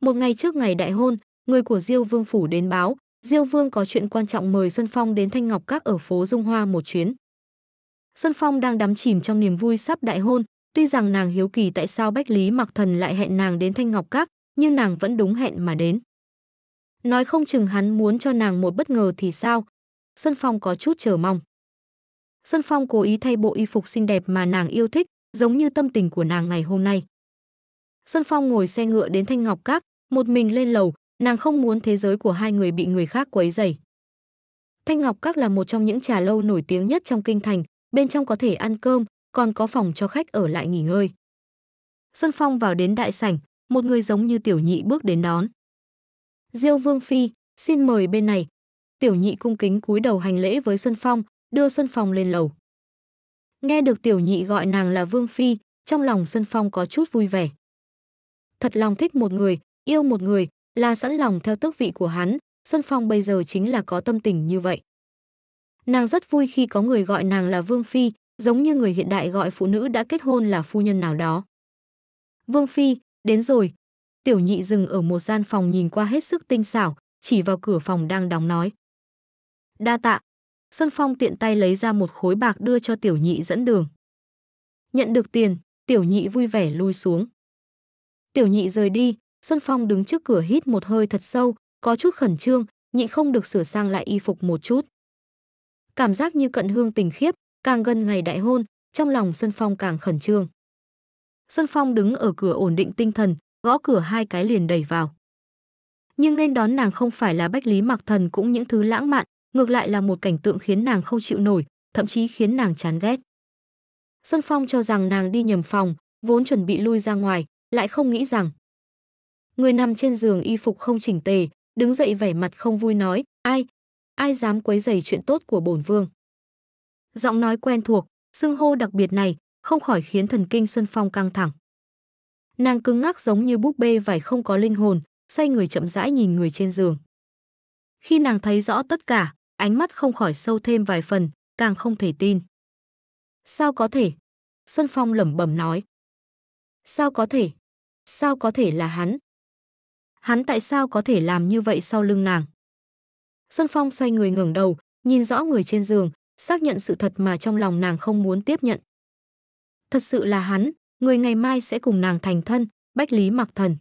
Một ngày trước ngày đại hôn, người của Diêu Vương phủ đến báo, Diêu Vương có chuyện quan trọng mời Xuân Phong đến Thanh Ngọc Các ở phố Dung Hoa một chuyến. Xuân Phong đang đắm chìm trong niềm vui sắp đại hôn, tuy rằng nàng hiếu kỳ tại sao Bách Lý Mặc Thần lại hẹn nàng đến Thanh Ngọc Các, nhưng nàng vẫn đúng hẹn mà đến. Nói không chừng hắn muốn cho nàng một bất ngờ thì sao? Xuân Phong có chút chờ mong. Xuân Phong cố ý thay bộ y phục xinh đẹp mà nàng yêu thích, giống như tâm tình của nàng ngày hôm nay. Xuân Phong ngồi xe ngựa đến Thanh Ngọc Các, một mình lên lầu, nàng không muốn thế giới của hai người bị người khác quấy rầy. Thanh Ngọc Các là một trong những trà lâu nổi tiếng nhất trong kinh thành, bên trong có thể ăn cơm, còn có phòng cho khách ở lại nghỉ ngơi. Xuân Phong vào đến đại sảnh, một người giống như tiểu nhị bước đến đón. Diêu Vương Phi, xin mời bên này. Tiểu nhị cung kính cúi đầu hành lễ với Xuân Phong, đưa Xuân Phong lên lầu. Nghe được tiểu nhị gọi nàng là Vương Phi, trong lòng Xuân Phong có chút vui vẻ. Thật lòng thích một người, yêu một người là sẵn lòng theo tước vị của hắn, Xuân Phong bây giờ chính là có tâm tình như vậy. Nàng rất vui khi có người gọi nàng là Vương Phi, giống như người hiện đại gọi phụ nữ đã kết hôn là phu nhân nào đó. Vương Phi, đến rồi. Tiểu nhị dừng ở một gian phòng nhìn qua hết sức tinh xảo, chỉ vào cửa phòng đang đóng nói. Đa tạ. Xuân Phong tiện tay lấy ra một khối bạc đưa cho tiểu nhị dẫn đường. Nhận được tiền, tiểu nhị vui vẻ lui xuống. Tiểu nhị rời đi, Xuân Phong đứng trước cửa hít một hơi thật sâu, có chút khẩn trương, nhịn không được sửa sang lại y phục một chút. Cảm giác như cận hương tình khiếp, càng gần ngày đại hôn, trong lòng Xuân Phong càng khẩn trương. Xuân Phong đứng ở cửa ổn định tinh thần, gõ cửa hai cái liền đẩy vào. Nhưng nên đón nàng không phải là Bách Lý Mặc Thần cũng những thứ lãng mạn, ngược lại là một cảnh tượng khiến nàng không chịu nổi, thậm chí khiến nàng chán ghét. Xuân Phong cho rằng nàng đi nhầm phòng, vốn chuẩn bị lui ra ngoài, lại không nghĩ rằng người nằm trên giường y phục không chỉnh tề, đứng dậy vẻ mặt không vui nói, ai, ai dám quấy rầy chuyện tốt của bổn vương. Giọng nói quen thuộc, xưng hô đặc biệt này, không khỏi khiến thần kinh Xuân Phong căng thẳng. Nàng cứng ngắc giống như búp bê vải không có linh hồn, xoay người chậm rãi nhìn người trên giường. Khi nàng thấy rõ tất cả, ánh mắt không khỏi sâu thêm vài phần, càng không thể tin. Sao có thể? Xuân Phong lẩm bẩm nói. Sao có thể? Sao có thể là hắn? hắn tại sao có thể làm như vậy sau lưng nàng. Xuân Phong xoay người ngẩng đầu, nhìn rõ người trên giường, xác nhận sự thật mà trong lòng nàng không muốn tiếp nhận. Thật sự là hắn, người ngày mai sẽ cùng nàng thành thân, Bách Lý Mặc Thần.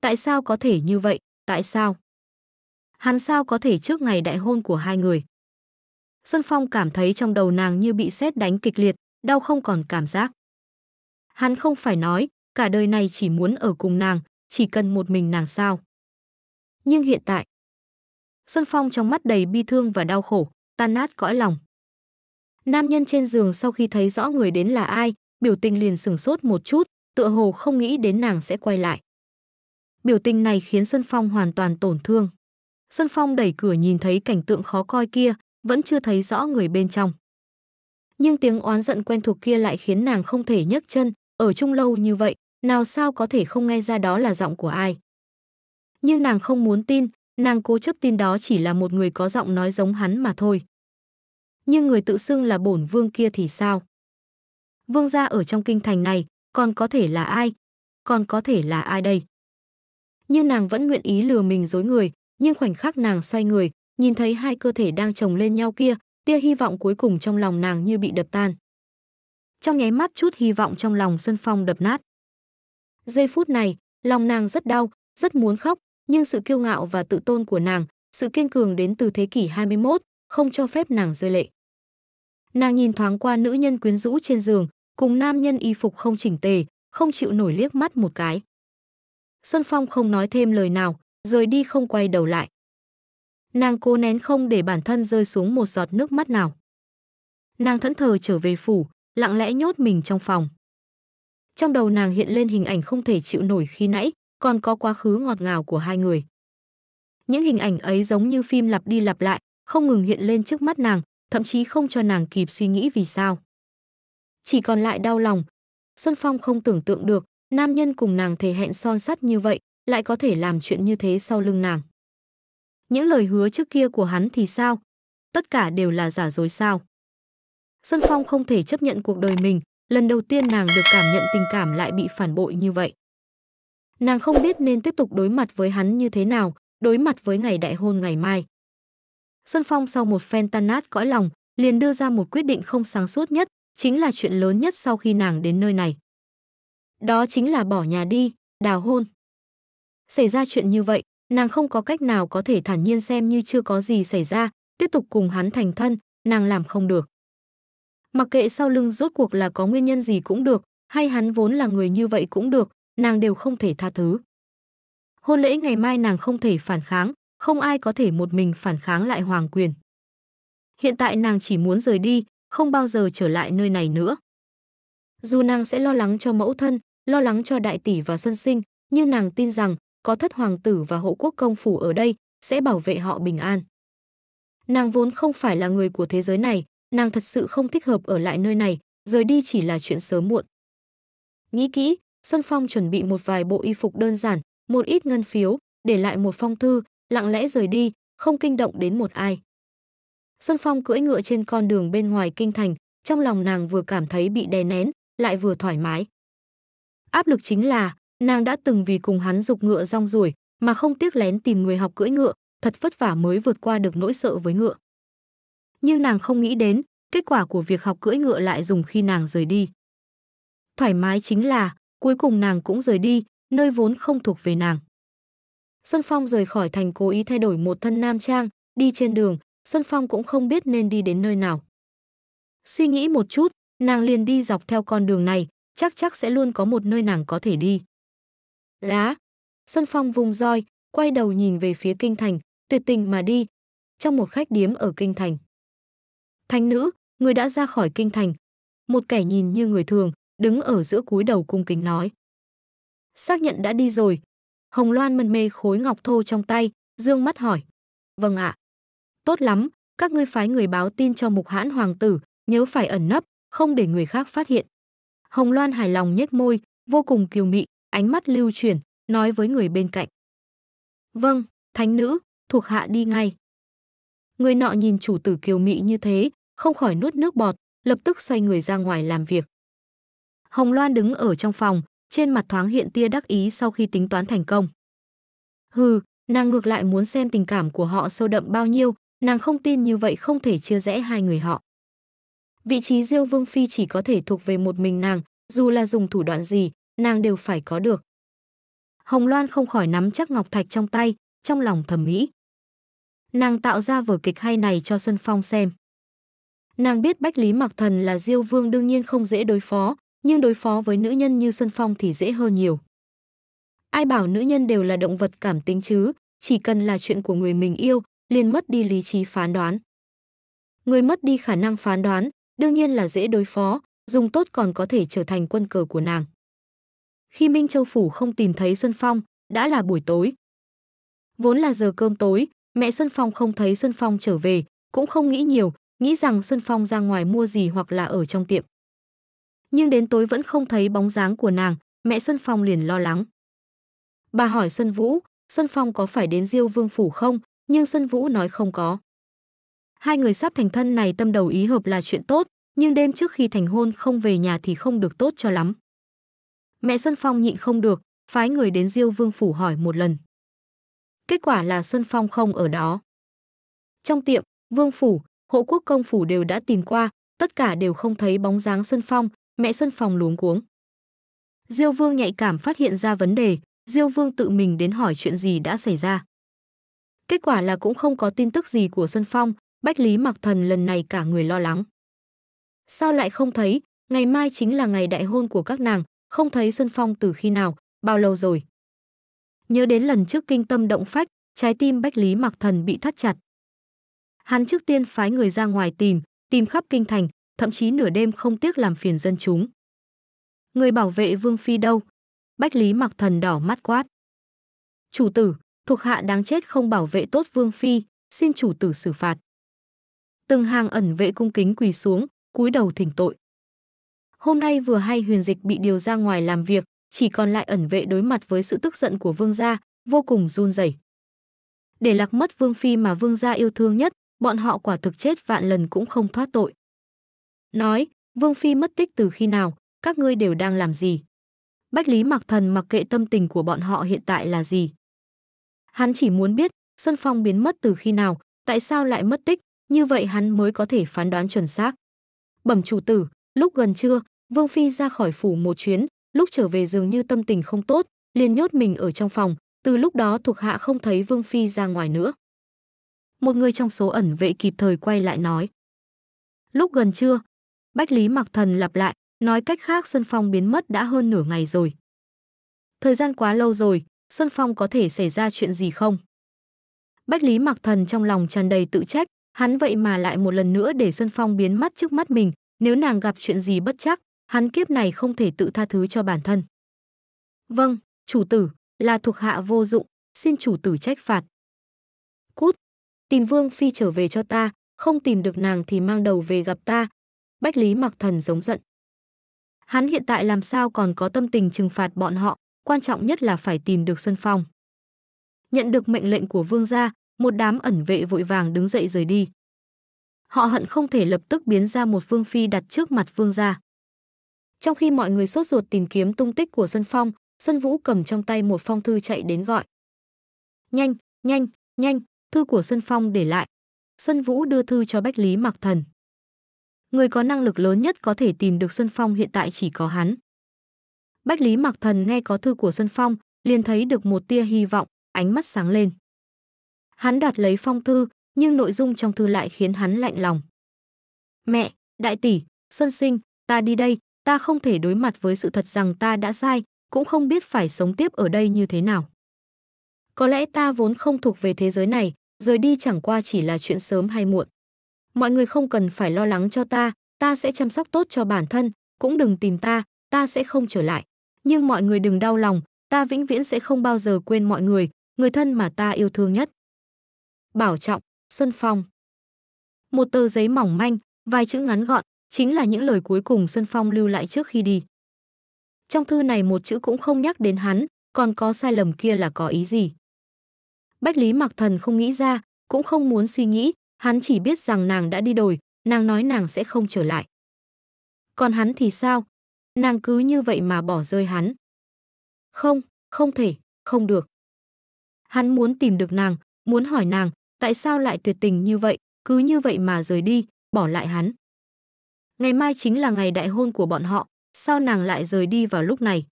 Tại sao có thể như vậy, tại sao? Hắn sao có thể trước ngày đại hôn của hai người? Xuân Phong cảm thấy trong đầu nàng như bị sét đánh kịch liệt, đau không còn cảm giác. Hắn không phải nói, cả đời này chỉ muốn ở cùng nàng, chỉ cần một mình nàng sao. Nhưng hiện tại, Xuân Phong trong mắt đầy bi thương và đau khổ, tan nát cõi lòng. Nam nhân trên giường sau khi thấy rõ người đến là ai, biểu tình liền sửng sốt một chút, tựa hồ không nghĩ đến nàng sẽ quay lại. Biểu tình này khiến Xuân Phong hoàn toàn tổn thương. Xuân Phong đẩy cửa nhìn thấy cảnh tượng khó coi kia, vẫn chưa thấy rõ người bên trong. Nhưng tiếng oán giận quen thuộc kia lại khiến nàng không thể nhấc chân, ở chung lâu như vậy, nào sao có thể không nghe ra đó là giọng của ai. Nhưng nàng không muốn tin, nàng cố chấp tin đó chỉ là một người có giọng nói giống hắn mà thôi. Nhưng người tự xưng là bổn vương kia thì sao? Vương gia ở trong kinh thành này, còn có thể là ai? Còn có thể là ai đây? như nàng vẫn nguyện ý lừa mình dối người, nhưng khoảnh khắc nàng xoay người, nhìn thấy hai cơ thể đang chồng lên nhau kia, tia hy vọng cuối cùng trong lòng nàng như bị đập tan. Trong nháy mắt chút hy vọng trong lòng Xuân Phong đập nát. Giây phút này, lòng nàng rất đau, rất muốn khóc, nhưng sự kiêu ngạo và tự tôn của nàng, sự kiên cường đến từ thế kỷ 21, không cho phép nàng rơi lệ. Nàng nhìn thoáng qua nữ nhân quyến rũ trên giường, cùng nam nhân y phục không chỉnh tề, không chịu nổi liếc mắt một cái. Xuân Phong không nói thêm lời nào, rời đi không quay đầu lại. Nàng cố nén không để bản thân rơi xuống một giọt nước mắt nào. Nàng thẫn thờ trở về phủ, lặng lẽ nhốt mình trong phòng. Trong đầu nàng hiện lên hình ảnh không thể chịu nổi khi nãy, còn có quá khứ ngọt ngào của hai người. Những hình ảnh ấy giống như phim lặp đi lặp lại, không ngừng hiện lên trước mắt nàng, thậm chí không cho nàng kịp suy nghĩ vì sao. Chỉ còn lại đau lòng. Xuân Phong không tưởng tượng được, nam nhân cùng nàng thể hẹn son sắt như vậy, lại có thể làm chuyện như thế sau lưng nàng. Những lời hứa trước kia của hắn thì sao? Tất cả đều là giả dối sao? Xuân Phong không thể chấp nhận cuộc đời mình, Lần đầu tiên nàng được cảm nhận tình cảm lại bị phản bội như vậy. Nàng không biết nên tiếp tục đối mặt với hắn như thế nào, đối mặt với ngày đại hôn ngày mai. Xuân Phong sau một phen tan nát cõi lòng, liền đưa ra một quyết định không sáng suốt nhất, chính là chuyện lớn nhất sau khi nàng đến nơi này. Đó chính là bỏ nhà đi, đào hôn. Xảy ra chuyện như vậy, nàng không có cách nào có thể thản nhiên xem như chưa có gì xảy ra, tiếp tục cùng hắn thành thân, nàng làm không được. Mặc kệ sau lưng rốt cuộc là có nguyên nhân gì cũng được, hay hắn vốn là người như vậy cũng được, nàng đều không thể tha thứ. Hôn lễ ngày mai nàng không thể phản kháng, không ai có thể một mình phản kháng lại hoàng quyền. Hiện tại nàng chỉ muốn rời đi, không bao giờ trở lại nơi này nữa. Dù nàng sẽ lo lắng cho mẫu thân, lo lắng cho đại tỷ và sân sinh, nhưng nàng tin rằng có thất hoàng tử và hộ quốc công phủ ở đây sẽ bảo vệ họ bình an. Nàng vốn không phải là người của thế giới này, nàng thật sự không thích hợp ở lại nơi này, rời đi chỉ là chuyện sớm muộn. Nghĩ kỹ, Xuân Phong chuẩn bị một vài bộ y phục đơn giản, một ít ngân phiếu, để lại một phong thư, lặng lẽ rời đi, không kinh động đến một ai. Xuân Phong cưỡi ngựa trên con đường bên ngoài kinh thành, trong lòng nàng vừa cảm thấy bị đè nén, lại vừa thoải mái. Áp lực chính là, nàng đã từng vì cùng hắn dục ngựa rong ruổi, mà không tiếc lén tìm người học cưỡi ngựa, thật vất vả mới vượt qua được nỗi sợ với ngựa nhưng nàng không nghĩ đến, kết quả của việc học cưỡi ngựa lại dùng khi nàng rời đi. Thoải mái chính là, cuối cùng nàng cũng rời đi, nơi vốn không thuộc về nàng. Xuân Phong rời khỏi thành cố ý thay đổi một thân nam trang, đi trên đường, Xuân Phong cũng không biết nên đi đến nơi nào. Suy nghĩ một chút, nàng liền đi dọc theo con đường này, chắc chắc sẽ luôn có một nơi nàng có thể đi. Lá! Xuân Phong vùng roi, quay đầu nhìn về phía kinh thành, tuyệt tình mà đi, trong một khách điếm ở kinh thành. Thánh nữ, người đã ra khỏi kinh thành. Một kẻ nhìn như người thường, đứng ở giữa cúi đầu cung kính nói. Xác nhận đã đi rồi. Hồng Loan mân mê khối ngọc thô trong tay, dương mắt hỏi. Vâng ạ. Tốt lắm, các ngươi phái người báo tin cho mục hãn hoàng tử, nhớ phải ẩn nấp, không để người khác phát hiện. Hồng Loan hài lòng nhếch môi, vô cùng kiều mị, ánh mắt lưu chuyển, nói với người bên cạnh. Vâng, thánh nữ, thuộc hạ đi ngay. Người nọ nhìn chủ tử kiều mị như thế, không khỏi nuốt nước bọt, lập tức xoay người ra ngoài làm việc. Hồng Loan đứng ở trong phòng, trên mặt thoáng hiện tia đắc ý sau khi tính toán thành công. Hừ, nàng ngược lại muốn xem tình cảm của họ sâu đậm bao nhiêu, nàng không tin như vậy không thể chia rẽ hai người họ. Vị trí Diêu Vương Phi chỉ có thể thuộc về một mình nàng, dù là dùng thủ đoạn gì, nàng đều phải có được. Hồng Loan không khỏi nắm chắc ngọc thạch trong tay, trong lòng thầm nghĩ nàng tạo ra vở kịch hay này cho Xuân Phong xem. Nàng biết Bách Lý Mạc Thần là Diêu Vương đương nhiên không dễ đối phó, nhưng đối phó với nữ nhân như Xuân Phong thì dễ hơn nhiều. Ai bảo nữ nhân đều là động vật cảm tính chứ, chỉ cần là chuyện của người mình yêu, liền mất đi lý trí phán đoán. Người mất đi khả năng phán đoán, đương nhiên là dễ đối phó, dùng tốt còn có thể trở thành quân cờ của nàng. Khi Minh Châu Phủ không tìm thấy Xuân Phong, đã là buổi tối. Vốn là giờ cơm tối, Mẹ Xuân Phong không thấy Xuân Phong trở về, cũng không nghĩ nhiều, nghĩ rằng Xuân Phong ra ngoài mua gì hoặc là ở trong tiệm. Nhưng đến tối vẫn không thấy bóng dáng của nàng, mẹ Xuân Phong liền lo lắng. Bà hỏi Xuân Vũ, Xuân Phong có phải đến Diêu Vương Phủ không, nhưng Xuân Vũ nói không có. Hai người sắp thành thân này tâm đầu ý hợp là chuyện tốt, nhưng đêm trước khi thành hôn không về nhà thì không được tốt cho lắm. Mẹ Xuân Phong nhịn không được, phái người đến Diêu Vương Phủ hỏi một lần. Kết quả là Xuân Phong không ở đó. Trong tiệm, Vương Phủ, Hộ Quốc Công Phủ đều đã tìm qua, tất cả đều không thấy bóng dáng Xuân Phong, mẹ Xuân Phong luống cuống. Diêu Vương nhạy cảm phát hiện ra vấn đề, Diêu Vương tự mình đến hỏi chuyện gì đã xảy ra. Kết quả là cũng không có tin tức gì của Xuân Phong, Bách Lý Mặc Thần lần này cả người lo lắng. Sao lại không thấy, ngày mai chính là ngày đại hôn của các nàng, không thấy Xuân Phong từ khi nào, bao lâu rồi. Nhớ đến lần trước kinh tâm động phách, trái tim Bách Lý Mặc Thần bị thắt chặt. Hắn trước tiên phái người ra ngoài tìm, tìm khắp kinh thành, thậm chí nửa đêm không tiếc làm phiền dân chúng. Người bảo vệ Vương Phi đâu? Bách Lý Mặc Thần đỏ mắt quát. Chủ tử, thuộc hạ đáng chết không bảo vệ tốt Vương Phi, xin chủ tử xử phạt. Từng hàng ẩn vệ cung kính quỳ xuống, cúi đầu thỉnh tội. Hôm nay vừa hay huyền dịch bị điều ra ngoài làm việc, chỉ còn lại ẩn vệ đối mặt với sự tức giận của vương gia, vô cùng run rẩy. Để lạc mất vương phi mà vương gia yêu thương nhất, bọn họ quả thực chết vạn lần cũng không thoát tội. Nói, vương phi mất tích từ khi nào, các ngươi đều đang làm gì? Bách Lý Mặc Thần mặc kệ tâm tình của bọn họ hiện tại là gì. Hắn chỉ muốn biết Xuân Phong biến mất từ khi nào, tại sao lại mất tích, như vậy hắn mới có thể phán đoán chuẩn xác. Bẩm chủ tử, lúc gần trưa, Vương Phi ra khỏi phủ một chuyến, lúc trở về dường như tâm tình không tốt, liền nhốt mình ở trong phòng, từ lúc đó thuộc hạ không thấy Vương Phi ra ngoài nữa. Một người trong số ẩn vệ kịp thời quay lại nói. Lúc gần trưa, Bách Lý Mặc Thần lặp lại, nói cách khác Xuân Phong biến mất đã hơn nửa ngày rồi. Thời gian quá lâu rồi, Xuân Phong có thể xảy ra chuyện gì không? Bách Lý Mặc Thần trong lòng tràn đầy tự trách, hắn vậy mà lại một lần nữa để Xuân Phong biến mất trước mắt mình, nếu nàng gặp chuyện gì bất chắc, hắn kiếp này không thể tự tha thứ cho bản thân. Vâng, chủ tử, là thuộc hạ vô dụng, xin chủ tử trách phạt. Cút, tìm Vương Phi trở về cho ta, không tìm được nàng thì mang đầu về gặp ta. Bách Lý mặc thần giống giận. Hắn hiện tại làm sao còn có tâm tình trừng phạt bọn họ, quan trọng nhất là phải tìm được Xuân Phong. Nhận được mệnh lệnh của vương gia, một đám ẩn vệ vội vàng đứng dậy rời đi. Họ hận không thể lập tức biến ra một vương phi đặt trước mặt vương gia. Trong khi mọi người sốt ruột tìm kiếm tung tích của Xuân Phong, Xuân Vũ cầm trong tay một phong thư chạy đến gọi. Nhanh, nhanh, nhanh, thư của Xuân Phong để lại. Xuân Vũ đưa thư cho Bách Lý Mặc Thần. Người có năng lực lớn nhất có thể tìm được Xuân Phong hiện tại chỉ có hắn. Bách Lý Mặc Thần nghe có thư của Xuân Phong, liền thấy được một tia hy vọng, ánh mắt sáng lên. Hắn đoạt lấy phong thư, nhưng nội dung trong thư lại khiến hắn lạnh lòng. Mẹ, đại tỷ, Xuân Sinh, ta đi đây, ta không thể đối mặt với sự thật rằng ta đã sai, cũng không biết phải sống tiếp ở đây như thế nào. Có lẽ ta vốn không thuộc về thế giới này, rời đi chẳng qua chỉ là chuyện sớm hay muộn. Mọi người không cần phải lo lắng cho ta, ta sẽ chăm sóc tốt cho bản thân, cũng đừng tìm ta, ta sẽ không trở lại. Nhưng mọi người đừng đau lòng, ta vĩnh viễn sẽ không bao giờ quên mọi người, người thân mà ta yêu thương nhất. Bảo trọng, Xuân Phong Một tờ giấy mỏng manh, vài chữ ngắn gọn, chính là những lời cuối cùng Xuân Phong lưu lại trước khi đi. Trong thư này một chữ cũng không nhắc đến hắn, còn có sai lầm kia là có ý gì. Bách Lý Mặc Thần không nghĩ ra, cũng không muốn suy nghĩ, hắn chỉ biết rằng nàng đã đi đổi, nàng nói nàng sẽ không trở lại. Còn hắn thì sao? Nàng cứ như vậy mà bỏ rơi hắn. Không, không thể, không được. Hắn muốn tìm được nàng, muốn hỏi nàng, tại sao lại tuyệt tình như vậy, cứ như vậy mà rời đi, bỏ lại hắn. Ngày mai chính là ngày đại hôn của bọn họ, sao nàng lại rời đi vào lúc này?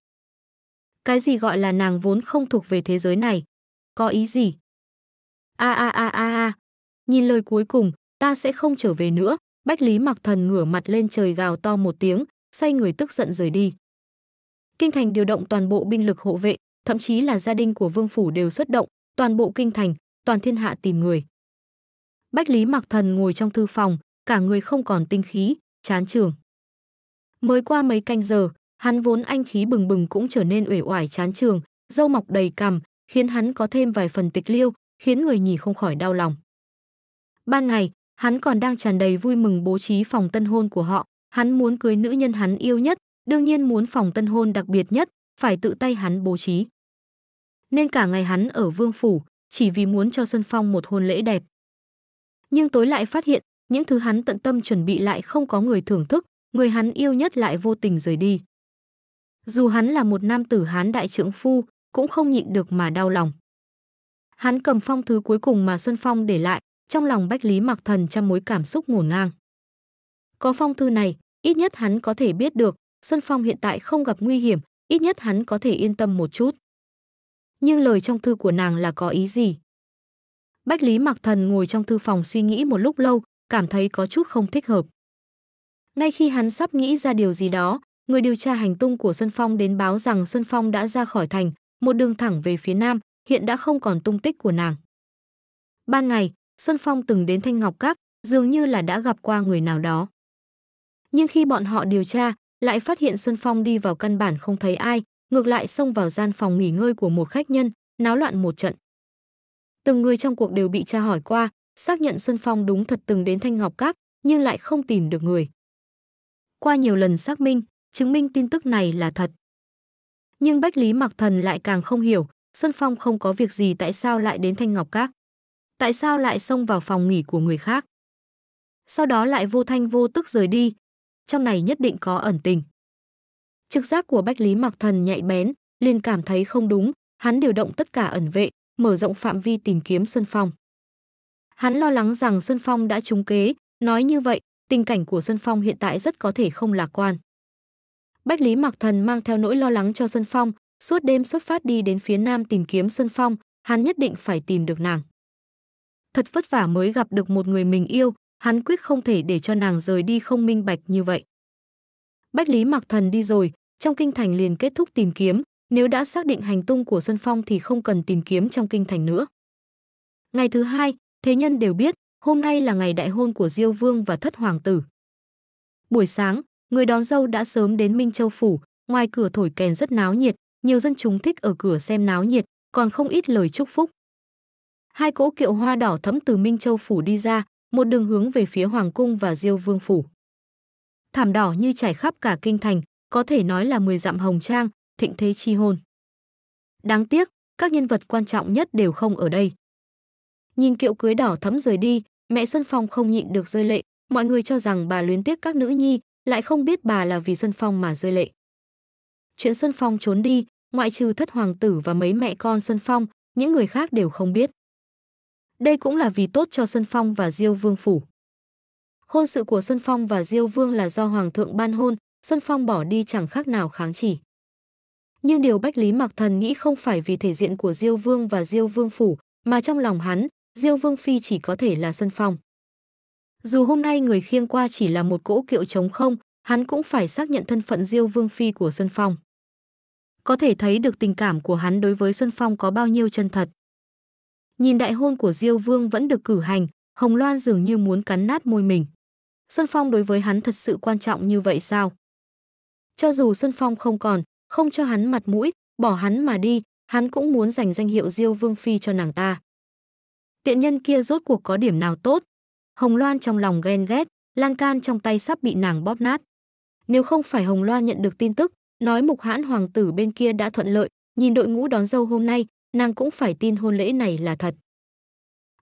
Cái gì gọi là nàng vốn không thuộc về thế giới này? Có ý gì? A a a a a. Nhìn lời cuối cùng, ta sẽ không trở về nữa, Bách Lý Mặc Thần ngửa mặt lên trời gào to một tiếng, xoay người tức giận rời đi. Kinh thành điều động toàn bộ binh lực hộ vệ, thậm chí là gia đình của vương phủ đều xuất động, toàn bộ kinh thành, toàn thiên hạ tìm người. Bách Lý Mặc Thần ngồi trong thư phòng, cả người không còn tinh khí, chán trường. Mới qua mấy canh giờ, hắn vốn anh khí bừng bừng cũng trở nên uể oải chán trường, râu mọc đầy cằm, khiến hắn có thêm vài phần tịch liêu, khiến người nhì không khỏi đau lòng. Ban ngày, hắn còn đang tràn đầy vui mừng bố trí phòng tân hôn của họ, hắn muốn cưới nữ nhân hắn yêu nhất, đương nhiên muốn phòng tân hôn đặc biệt nhất, phải tự tay hắn bố trí. Nên cả ngày hắn ở vương phủ, chỉ vì muốn cho Xuân Phong một hôn lễ đẹp. Nhưng tối lại phát hiện những thứ hắn tận tâm chuẩn bị lại không có người thưởng thức, người hắn yêu nhất lại vô tình rời đi. Dù hắn là một nam tử hán đại trưởng phu, cũng không nhịn được mà đau lòng. Hắn cầm phong thứ cuối cùng mà Xuân Phong để lại, trong lòng Bách Lý Mặc Thần trăm mối cảm xúc ngổn ngang. Có phong thư này, ít nhất hắn có thể biết được, Xuân Phong hiện tại không gặp nguy hiểm, ít nhất hắn có thể yên tâm một chút. Nhưng lời trong thư của nàng là có ý gì? Bách Lý Mặc Thần ngồi trong thư phòng suy nghĩ một lúc lâu, cảm thấy có chút không thích hợp. Ngay khi hắn sắp nghĩ ra điều gì đó, người điều tra hành tung của Xuân Phong đến báo rằng Xuân Phong đã ra khỏi thành, một đường thẳng về phía nam, hiện đã không còn tung tích của nàng. Ban ngày, Xuân Phong từng đến Thanh Ngọc Các, dường như là đã gặp qua người nào đó. Nhưng khi bọn họ điều tra, lại phát hiện Xuân Phong đi vào căn bản không thấy ai, ngược lại xông vào gian phòng nghỉ ngơi của một khách nhân, náo loạn một trận. Từng người trong cuộc đều bị tra hỏi qua, xác nhận Xuân Phong đúng thật từng đến Thanh Ngọc Các, nhưng lại không tìm được người. Qua nhiều lần xác minh, chứng minh tin tức này là thật. Nhưng Bách Lý Mặc Thần lại càng không hiểu, Xuân Phong không có việc gì tại sao lại đến Thanh Ngọc Các. Tại sao lại xông vào phòng nghỉ của người khác. Sau đó lại vô thanh vô tức rời đi. Trong này nhất định có ẩn tình. Trực giác của Bách Lý Mặc Thần nhạy bén, liền cảm thấy không đúng, hắn điều động tất cả ẩn vệ, mở rộng phạm vi tìm kiếm Xuân Phong. Hắn lo lắng rằng Xuân Phong đã trúng kế, nói như vậy, tình cảnh của Xuân Phong hiện tại rất có thể không lạc quan. Bách Lý Mạc Thần mang theo nỗi lo lắng cho Xuân Phong, suốt đêm xuất phát đi đến phía nam tìm kiếm Xuân Phong, hắn nhất định phải tìm được nàng. Thật vất vả mới gặp được một người mình yêu, hắn quyết không thể để cho nàng rời đi không minh bạch như vậy. Bách Lý Mạc Thần đi rồi, trong kinh thành liền kết thúc tìm kiếm, nếu đã xác định hành tung của Xuân Phong thì không cần tìm kiếm trong kinh thành nữa. Ngày thứ hai, Thế nhân đều biết, hôm nay là ngày đại hôn của Diêu Vương và thất hoàng tử. Buổi sáng, người đón dâu đã sớm đến Minh Châu Phủ, ngoài cửa thổi kèn rất náo nhiệt, nhiều dân chúng thích ở cửa xem náo nhiệt, còn không ít lời chúc phúc. Hai cỗ kiệu hoa đỏ thẫm từ Minh Châu Phủ đi ra, một đường hướng về phía Hoàng Cung và Diêu Vương Phủ. Thảm đỏ như trải khắp cả kinh thành, có thể nói là 10 dặm hồng trang, thịnh thế chi hôn. Đáng tiếc, các nhân vật quan trọng nhất đều không ở đây. Nhìn kiệu cưới đỏ thấm rời đi, mẹ Xuân Phong không nhịn được rơi lệ, mọi người cho rằng bà luyến tiếc các nữ nhi, lại không biết bà là vì Xuân Phong mà rơi lệ. Chuyện Xuân Phong trốn đi, ngoại trừ thất hoàng tử và mấy mẹ con Xuân Phong, những người khác đều không biết. Đây cũng là vì tốt cho Xuân Phong và Diêu Vương phủ. Hôn sự của Xuân Phong và Diêu Vương là do Hoàng thượng ban hôn, Xuân Phong bỏ đi chẳng khác nào kháng chỉ. Nhưng điều Bách Lý Mặc Thần nghĩ không phải vì thể diện của Diêu Vương và Diêu Vương phủ, mà trong lòng hắn, Diêu Vương Phi chỉ có thể là sân phòng. Dù hôm nay người khiêng qua chỉ là một cỗ kiệu trống không, hắn cũng phải xác nhận thân phận Diêu Vương Phi của Xuân Phong. Có thể thấy được tình cảm của hắn đối với Xuân Phong có bao nhiêu chân thật. Nhìn đại hôn của Diêu Vương vẫn được cử hành, Hồng Loan dường như muốn cắn nát môi mình. Xuân Phong đối với hắn thật sự quan trọng như vậy sao? Cho dù Xuân Phong không còn, không cho hắn mặt mũi, bỏ hắn mà đi, hắn cũng muốn giành danh hiệu Diêu Vương Phi cho nàng ta tiện nhân kia rốt cuộc có điểm nào tốt. Hồng Loan trong lòng ghen ghét, lan can trong tay sắp bị nàng bóp nát. Nếu không phải Hồng Loan nhận được tin tức, nói mục hãn hoàng tử bên kia đã thuận lợi, nhìn đội ngũ đón dâu hôm nay, nàng cũng phải tin hôn lễ này là thật.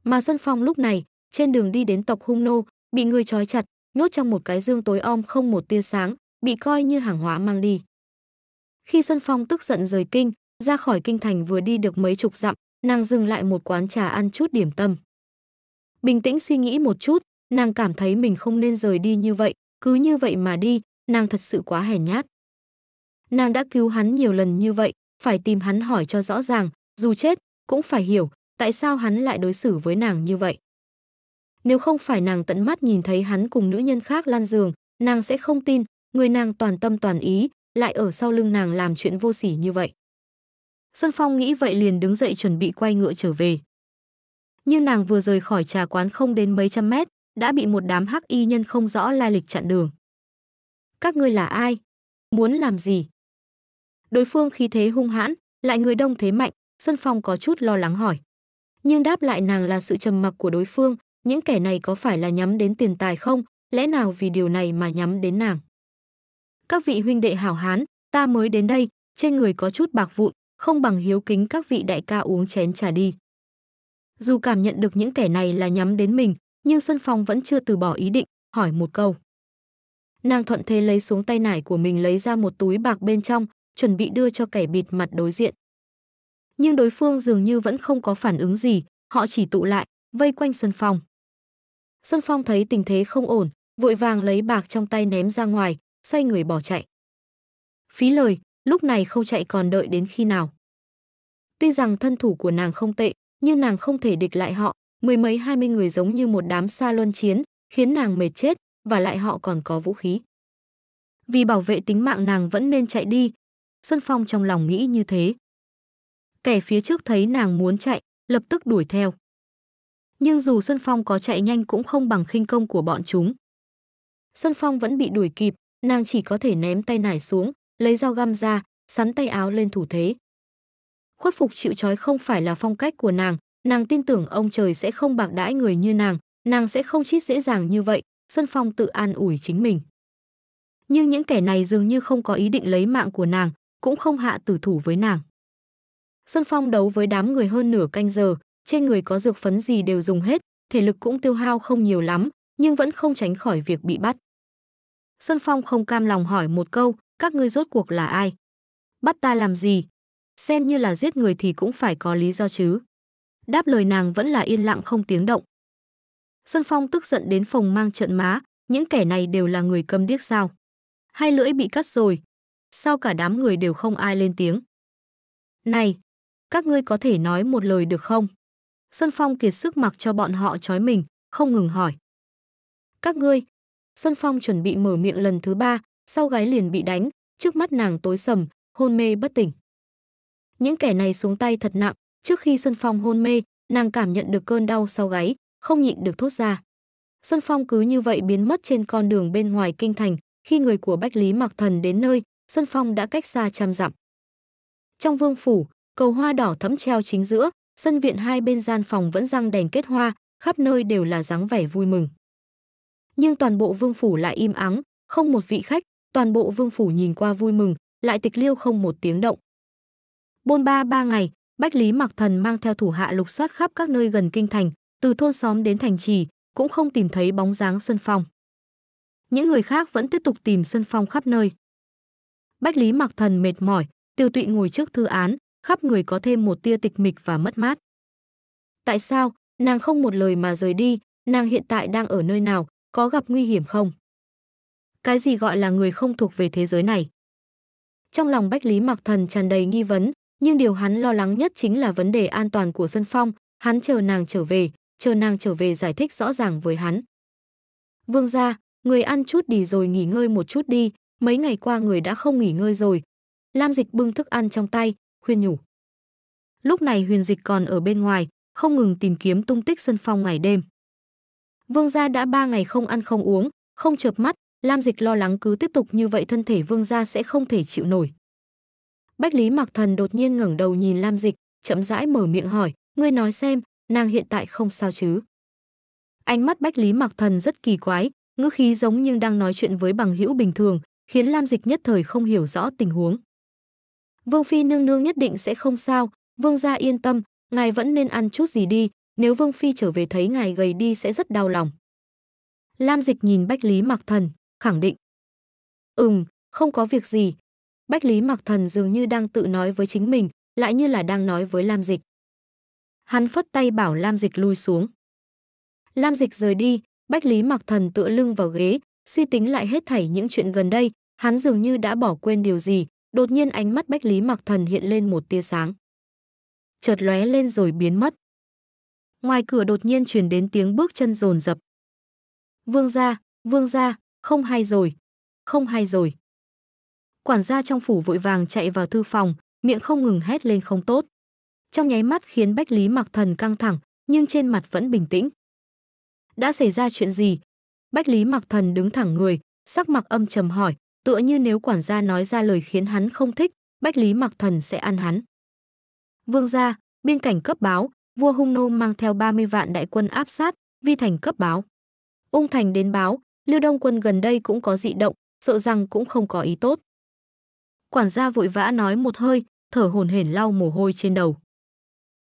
Mà Xuân Phong lúc này, trên đường đi đến tộc hung nô, bị người trói chặt, nhốt trong một cái dương tối om không một tia sáng, bị coi như hàng hóa mang đi. Khi Xuân Phong tức giận rời kinh, ra khỏi kinh thành vừa đi được mấy chục dặm, nàng dừng lại một quán trà ăn chút điểm tâm. Bình tĩnh suy nghĩ một chút, nàng cảm thấy mình không nên rời đi như vậy, cứ như vậy mà đi, nàng thật sự quá hèn nhát. Nàng đã cứu hắn nhiều lần như vậy, phải tìm hắn hỏi cho rõ ràng, dù chết, cũng phải hiểu tại sao hắn lại đối xử với nàng như vậy. Nếu không phải nàng tận mắt nhìn thấy hắn cùng nữ nhân khác lan giường, nàng sẽ không tin, người nàng toàn tâm toàn ý, lại ở sau lưng nàng làm chuyện vô sỉ như vậy. Xuân Phong nghĩ vậy liền đứng dậy chuẩn bị quay ngựa trở về. Như nàng vừa rời khỏi trà quán không đến mấy trăm mét, đã bị một đám hắc y nhân không rõ lai lịch chặn đường. Các ngươi là ai? Muốn làm gì? Đối phương khí thế hung hãn, lại người đông thế mạnh, Xuân Phong có chút lo lắng hỏi. Nhưng đáp lại nàng là sự trầm mặc của đối phương, những kẻ này có phải là nhắm đến tiền tài không, lẽ nào vì điều này mà nhắm đến nàng? Các vị huynh đệ hảo hán, ta mới đến đây, trên người có chút bạc vụn, không bằng hiếu kính các vị đại ca uống chén trà đi. Dù cảm nhận được những kẻ này là nhắm đến mình, nhưng Xuân Phong vẫn chưa từ bỏ ý định, hỏi một câu. Nàng thuận thế lấy xuống tay nải của mình lấy ra một túi bạc bên trong, chuẩn bị đưa cho kẻ bịt mặt đối diện. Nhưng đối phương dường như vẫn không có phản ứng gì, họ chỉ tụ lại, vây quanh Xuân Phong. Xuân Phong thấy tình thế không ổn, vội vàng lấy bạc trong tay ném ra ngoài, xoay người bỏ chạy. Phí lời, lúc này không chạy còn đợi đến khi nào. Tuy rằng thân thủ của nàng không tệ, nhưng nàng không thể địch lại họ, mười mấy hai mươi người giống như một đám xa luân chiến, khiến nàng mệt chết, và lại họ còn có vũ khí. Vì bảo vệ tính mạng nàng vẫn nên chạy đi, Xuân Phong trong lòng nghĩ như thế. Kẻ phía trước thấy nàng muốn chạy, lập tức đuổi theo. Nhưng dù Xuân Phong có chạy nhanh cũng không bằng khinh công của bọn chúng. Xuân Phong vẫn bị đuổi kịp, nàng chỉ có thể ném tay nải xuống, lấy dao găm ra, sắn tay áo lên thủ thế. Khuất phục chịu trói không phải là phong cách của nàng, nàng tin tưởng ông trời sẽ không bạc đãi người như nàng, nàng sẽ không chít dễ dàng như vậy, Xuân Phong tự an ủi chính mình. Nhưng những kẻ này dường như không có ý định lấy mạng của nàng, cũng không hạ tử thủ với nàng. Xuân Phong đấu với đám người hơn nửa canh giờ, trên người có dược phấn gì đều dùng hết, thể lực cũng tiêu hao không nhiều lắm, nhưng vẫn không tránh khỏi việc bị bắt. Xuân Phong không cam lòng hỏi một câu, các ngươi rốt cuộc là ai? Bắt ta làm gì? Xem như là giết người thì cũng phải có lý do chứ. Đáp lời nàng vẫn là yên lặng không tiếng động. Xuân Phong tức giận đến phòng mang trận má, những kẻ này đều là người câm điếc sao? Hai lưỡi bị cắt rồi. Sao cả đám người đều không ai lên tiếng? Này, các ngươi có thể nói một lời được không? Xuân Phong kiệt sức mặc cho bọn họ chói mình, không ngừng hỏi. Các ngươi, Xuân Phong chuẩn bị mở miệng lần thứ ba sau gái liền bị đánh, trước mắt nàng tối sầm, hôn mê bất tỉnh. Những kẻ này xuống tay thật nặng, trước khi Xuân Phong hôn mê, nàng cảm nhận được cơn đau sau gáy, không nhịn được thốt ra. Xuân Phong cứ như vậy biến mất trên con đường bên ngoài kinh thành, khi người của Bách Lý Mặc Thần đến nơi, Xuân Phong đã cách xa trăm dặm. Trong vương phủ, cầu hoa đỏ thẫm treo chính giữa, sân viện hai bên gian phòng vẫn răng đèn kết hoa, khắp nơi đều là dáng vẻ vui mừng. Nhưng toàn bộ vương phủ lại im ắng, không một vị khách, toàn bộ vương phủ nhìn qua vui mừng, lại tịch liêu không một tiếng động. Bôn ba ba ngày, Bách Lý Mặc Thần mang theo thủ hạ lục soát khắp các nơi gần kinh thành, từ thôn xóm đến thành trì, cũng không tìm thấy bóng dáng Xuân Phong. Những người khác vẫn tiếp tục tìm Xuân Phong khắp nơi. Bách Lý Mặc Thần mệt mỏi, tiêu tụy ngồi trước thư án, khắp người có thêm một tia tịch mịch và mất mát. Tại sao, nàng không một lời mà rời đi, nàng hiện tại đang ở nơi nào, có gặp nguy hiểm không? cái gì gọi là người không thuộc về thế giới này. Trong lòng Bách Lý Mặc Thần tràn đầy nghi vấn, nhưng điều hắn lo lắng nhất chính là vấn đề an toàn của Xuân Phong, hắn chờ nàng trở về, chờ nàng trở về giải thích rõ ràng với hắn. Vương gia, người ăn chút đi rồi nghỉ ngơi một chút đi, mấy ngày qua người đã không nghỉ ngơi rồi. Lam Dịch bưng thức ăn trong tay, khuyên nhủ. Lúc này Huyền Dịch còn ở bên ngoài, không ngừng tìm kiếm tung tích Xuân Phong ngày đêm. Vương gia đã ba ngày không ăn không uống, không chợp mắt, Lam Dịch lo lắng cứ tiếp tục như vậy thân thể Vương gia sẽ không thể chịu nổi. Bách Lý Mặc Thần đột nhiên ngẩng đầu nhìn Lam Dịch, chậm rãi mở miệng hỏi, "Ngươi nói xem, nàng hiện tại không sao chứ?" Ánh mắt Bách Lý Mặc Thần rất kỳ quái, ngữ khí giống như đang nói chuyện với bằng hữu bình thường, khiến Lam Dịch nhất thời không hiểu rõ tình huống. Vương phi nương nương nhất định sẽ không sao, vương gia yên tâm, ngài vẫn nên ăn chút gì đi, nếu vương phi trở về thấy ngài gầy đi sẽ rất đau lòng. Lam Dịch nhìn Bách Lý Mặc Thần khẳng định. Ừm, không có việc gì. Bách Lý Mặc Thần dường như đang tự nói với chính mình, lại như là đang nói với Lam Dịch. Hắn phất tay bảo Lam Dịch lui xuống. Lam Dịch rời đi, Bách Lý Mặc Thần tựa lưng vào ghế, suy tính lại hết thảy những chuyện gần đây, hắn dường như đã bỏ quên điều gì, đột nhiên ánh mắt Bách Lý Mặc Thần hiện lên một tia sáng. Chợt lóe lên rồi biến mất. Ngoài cửa đột nhiên truyền đến tiếng bước chân rồn rập. Vương gia, vương gia, không hay rồi, không hay rồi. Quản gia trong phủ vội vàng chạy vào thư phòng, miệng không ngừng hét lên không tốt. Trong nháy mắt khiến Bách Lý Mặc Thần căng thẳng, nhưng trên mặt vẫn bình tĩnh. Đã xảy ra chuyện gì? Bách Lý Mặc Thần đứng thẳng người, sắc mặt âm trầm hỏi, tựa như nếu quản gia nói ra lời khiến hắn không thích, Bách Lý Mặc Thần sẽ ăn hắn. Vương gia, biên cảnh cấp báo, vua Hung Nô mang theo 30 vạn đại quân áp sát, vi thành cấp báo. Ung thành đến báo, Lưu Đông Quân gần đây cũng có dị động, sợ rằng cũng không có ý tốt. Quản gia vội vã nói một hơi, thở hồn hển lau mồ hôi trên đầu.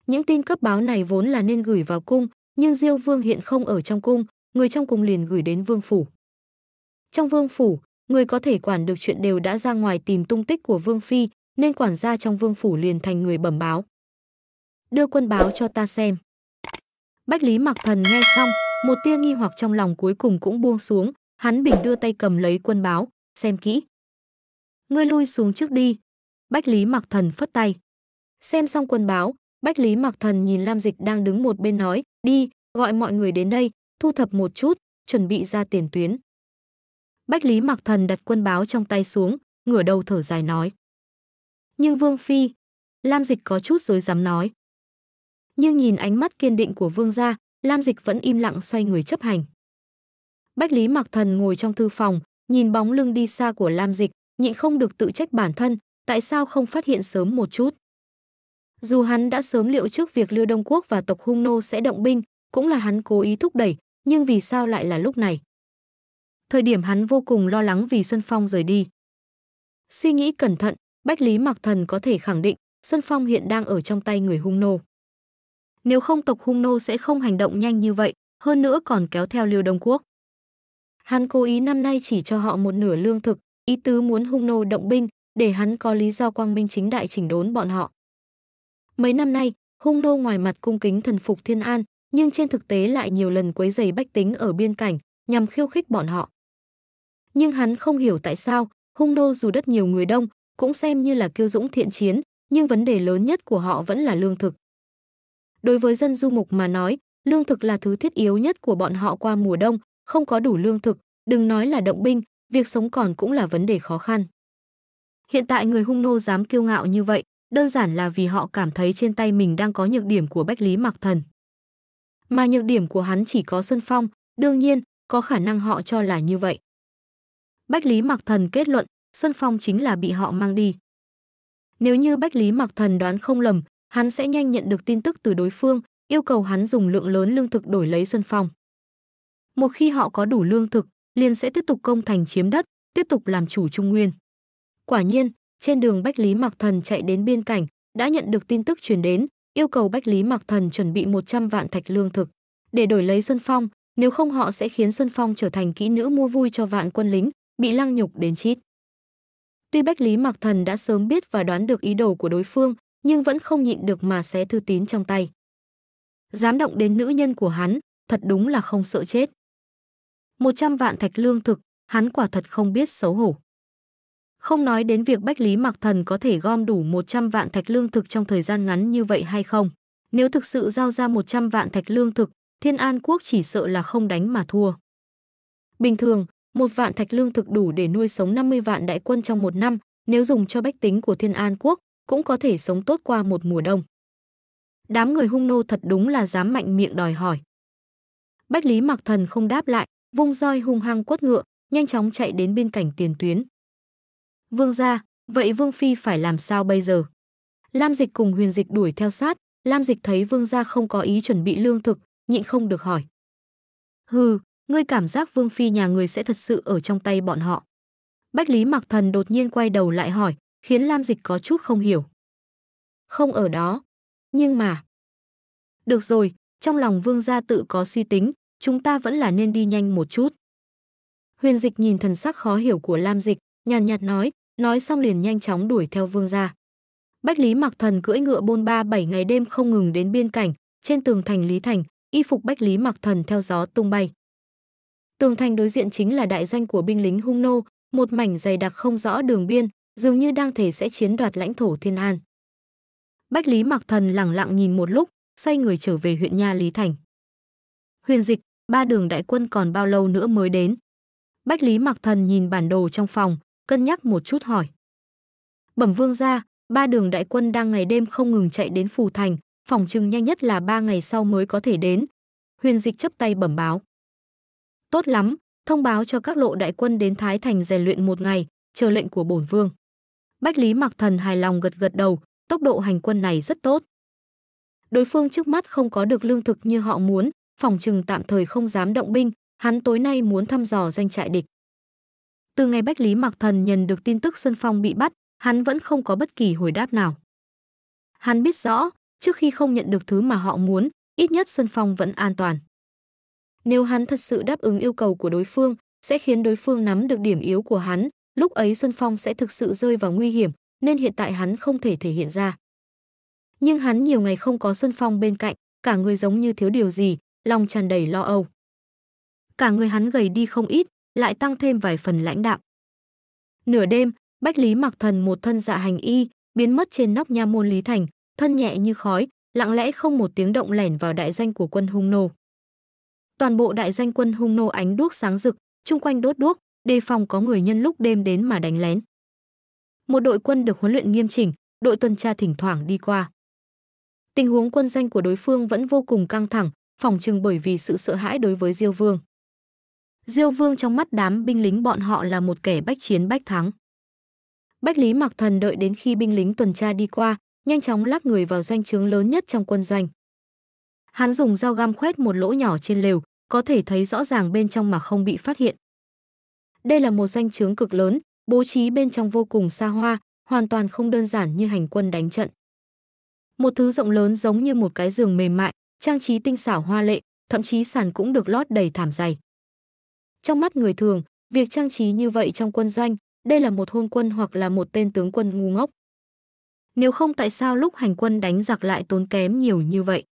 Những tin cấp báo này vốn là nên gửi vào cung, nhưng Diêu Vương hiện không ở trong cung, người trong cung liền gửi đến vương phủ. Trong vương phủ, người có thể quản được chuyện đều đã ra ngoài tìm tung tích của vương phi, nên quản gia trong vương phủ liền thành người bẩm báo. Đưa quân báo cho ta xem. Bách Lý Mặc Thần nghe xong, một tia nghi hoặc trong lòng cuối cùng cũng buông xuống, hắn bình đưa tay cầm lấy quân báo, xem kỹ. Ngươi lui xuống trước đi. Bách Lý Mặc Thần phất tay. Xem xong quân báo, Bách Lý Mặc Thần nhìn Lam Dịch đang đứng một bên nói, đi, gọi mọi người đến đây, thu thập một chút, chuẩn bị ra tiền tuyến. Bách Lý Mặc Thần đặt quân báo trong tay xuống, ngửa đầu thở dài nói. Nhưng Vương Phi, Lam Dịch có chút rồi dám nói. Nhưng nhìn ánh mắt kiên định của Vương gia, Lam Dịch vẫn im lặng xoay người chấp hành. Bách Lý Mặc Thần ngồi trong thư phòng, nhìn bóng lưng đi xa của Lam Dịch, nhịn không được tự trách bản thân, tại sao không phát hiện sớm một chút. Dù hắn đã sớm liệu trước việc Lưu Đông Quốc và tộc Hung Nô sẽ động binh, cũng là hắn cố ý thúc đẩy, nhưng vì sao lại là lúc này? Thời điểm hắn vô cùng lo lắng vì Xuân Phong rời đi. Suy nghĩ cẩn thận, Bách Lý Mặc Thần có thể khẳng định Xuân Phong hiện đang ở trong tay người Hung Nô nếu không tộc Hung Nô sẽ không hành động nhanh như vậy, hơn nữa còn kéo theo Liêu Đông Quốc. Hắn cố ý năm nay chỉ cho họ một nửa lương thực, ý tứ muốn Hung Nô động binh, để hắn có lý do quang minh chính đại chỉnh đốn bọn họ. Mấy năm nay, Hung Nô ngoài mặt cung kính thần phục Thiên An, nhưng trên thực tế lại nhiều lần quấy giày bách tính ở biên cảnh, nhằm khiêu khích bọn họ. Nhưng hắn không hiểu tại sao, Hung Nô dù đất nhiều người đông, cũng xem như là kiêu dũng thiện chiến, nhưng vấn đề lớn nhất của họ vẫn là lương thực. Đối với dân du mục mà nói, lương thực là thứ thiết yếu nhất của bọn họ qua mùa đông, không có đủ lương thực, đừng nói là động binh, việc sống còn cũng là vấn đề khó khăn. Hiện tại người hung nô dám kiêu ngạo như vậy, đơn giản là vì họ cảm thấy trên tay mình đang có nhược điểm của Bách Lý Mạc Thần. Mà nhược điểm của hắn chỉ có Xuân Phong, đương nhiên, có khả năng họ cho là như vậy. Bách Lý Mạc Thần kết luận, Xuân Phong chính là bị họ mang đi. Nếu như Bách Lý Mạc Thần đoán không lầm, hắn sẽ nhanh nhận được tin tức từ đối phương, yêu cầu hắn dùng lượng lớn lương thực đổi lấy Xuân Phong. Một khi họ có đủ lương thực, liền sẽ tiếp tục công thành chiếm đất, tiếp tục làm chủ Trung Nguyên. Quả nhiên, trên đường Bách Lý Mạc Thần chạy đến biên cảnh, đã nhận được tin tức truyền đến, yêu cầu Bách Lý Mạc Thần chuẩn bị 100 vạn thạch lương thực để đổi lấy Xuân Phong, nếu không họ sẽ khiến Xuân Phong trở thành kỹ nữ mua vui cho vạn quân lính, bị lăng nhục đến chít. Tuy Bách Lý Mạc Thần đã sớm biết và đoán được ý đồ của đối phương, nhưng vẫn không nhịn được mà xé thư tín trong tay. Dám động đến nữ nhân của hắn, thật đúng là không sợ chết. Một trăm vạn thạch lương thực, hắn quả thật không biết xấu hổ. Không nói đến việc Bách Lý Mạc Thần có thể gom đủ một trăm vạn thạch lương thực trong thời gian ngắn như vậy hay không. Nếu thực sự giao ra một trăm vạn thạch lương thực, Thiên An Quốc chỉ sợ là không đánh mà thua. Bình thường, một vạn thạch lương thực đủ để nuôi sống 50 vạn đại quân trong một năm, nếu dùng cho bách tính của Thiên An Quốc, cũng có thể sống tốt qua một mùa đông. Đám người hung nô thật đúng là dám mạnh miệng đòi hỏi. Bách Lý Mặc Thần không đáp lại, vung roi hung hăng quất ngựa, nhanh chóng chạy đến bên cạnh tiền tuyến. Vương gia, vậy Vương Phi phải làm sao bây giờ? Lam Dịch cùng Huyền Dịch đuổi theo sát, Lam Dịch thấy Vương gia không có ý chuẩn bị lương thực, nhịn không được hỏi. Hừ, ngươi cảm giác Vương Phi nhà người sẽ thật sự ở trong tay bọn họ. Bách Lý Mặc Thần đột nhiên quay đầu lại hỏi, khiến Lam Dịch có chút không hiểu. Không ở đó, nhưng mà... Được rồi, trong lòng vương gia tự có suy tính, chúng ta vẫn là nên đi nhanh một chút. Huyền Dịch nhìn thần sắc khó hiểu của Lam Dịch, nhàn nhạt nói, nói xong liền nhanh chóng đuổi theo vương gia. Bách Lý Mặc Thần cưỡi ngựa bôn ba bảy ngày đêm không ngừng đến biên cảnh, trên tường thành Lý Thành, y phục Bách Lý Mặc Thần theo gió tung bay. Tường thành đối diện chính là đại danh của binh lính hung nô, một mảnh dày đặc không rõ đường biên, dường như đang thể sẽ chiến đoạt lãnh thổ Thiên An. Bách Lý Mặc Thần lẳng lặng nhìn một lúc, xoay người trở về huyện Nha Lý Thành. Huyền dịch, ba đường đại quân còn bao lâu nữa mới đến? Bách Lý Mặc Thần nhìn bản đồ trong phòng, cân nhắc một chút hỏi. Bẩm vương gia, ba đường đại quân đang ngày đêm không ngừng chạy đến Phù Thành, phòng trừng nhanh nhất là ba ngày sau mới có thể đến. Huyền dịch chấp tay bẩm báo. Tốt lắm, thông báo cho các lộ đại quân đến Thái Thành rèn luyện một ngày, chờ lệnh của bổn vương. Bách Lý Mặc Thần hài lòng gật gật đầu, tốc độ hành quân này rất tốt. Đối phương trước mắt không có được lương thực như họ muốn, phòng trừng tạm thời không dám động binh, hắn tối nay muốn thăm dò doanh trại địch. Từ ngày Bách Lý Mặc Thần nhận được tin tức Xuân Phong bị bắt, hắn vẫn không có bất kỳ hồi đáp nào. Hắn biết rõ, trước khi không nhận được thứ mà họ muốn, ít nhất Xuân Phong vẫn an toàn. Nếu hắn thật sự đáp ứng yêu cầu của đối phương, sẽ khiến đối phương nắm được điểm yếu của hắn, lúc ấy Xuân Phong sẽ thực sự rơi vào nguy hiểm, nên hiện tại hắn không thể thể hiện ra. Nhưng hắn nhiều ngày không có Xuân Phong bên cạnh, cả người giống như thiếu điều gì, lòng tràn đầy lo âu. Cả người hắn gầy đi không ít, lại tăng thêm vài phần lãnh đạm. Nửa đêm, Bách Lý Mặc Thần một thân dạ hành y, biến mất trên nóc nha môn Lý Thành, thân nhẹ như khói, lặng lẽ không một tiếng động lẻn vào đại doanh của quân Hung Nô. Toàn bộ đại doanh quân Hung Nô ánh đuốc sáng rực, chung quanh đốt đuốc, đề phòng có người nhân lúc đêm đến mà đánh lén. Một đội quân được huấn luyện nghiêm chỉnh, đội tuần tra thỉnh thoảng đi qua. Tình huống quân doanh của đối phương vẫn vô cùng căng thẳng, phòng trừng bởi vì sự sợ hãi đối với Diêu Vương. Diêu Vương trong mắt đám binh lính bọn họ là một kẻ bách chiến bách thắng. Bách Lý Mặc Thần đợi đến khi binh lính tuần tra đi qua, nhanh chóng lắc người vào doanh trướng lớn nhất trong quân doanh. Hắn dùng dao găm khoét một lỗ nhỏ trên lều, có thể thấy rõ ràng bên trong mà không bị phát hiện. Đây là một doanh trướng cực lớn, bố trí bên trong vô cùng xa hoa, hoàn toàn không đơn giản như hành quân đánh trận. Một thứ rộng lớn giống như một cái giường mềm mại, trang trí tinh xảo hoa lệ, thậm chí sàn cũng được lót đầy thảm dày. Trong mắt người thường, việc trang trí như vậy trong quân doanh, đây là một hôn quân hoặc là một tên tướng quân ngu ngốc. Nếu không tại sao lúc hành quân đánh giặc lại tốn kém nhiều như vậy?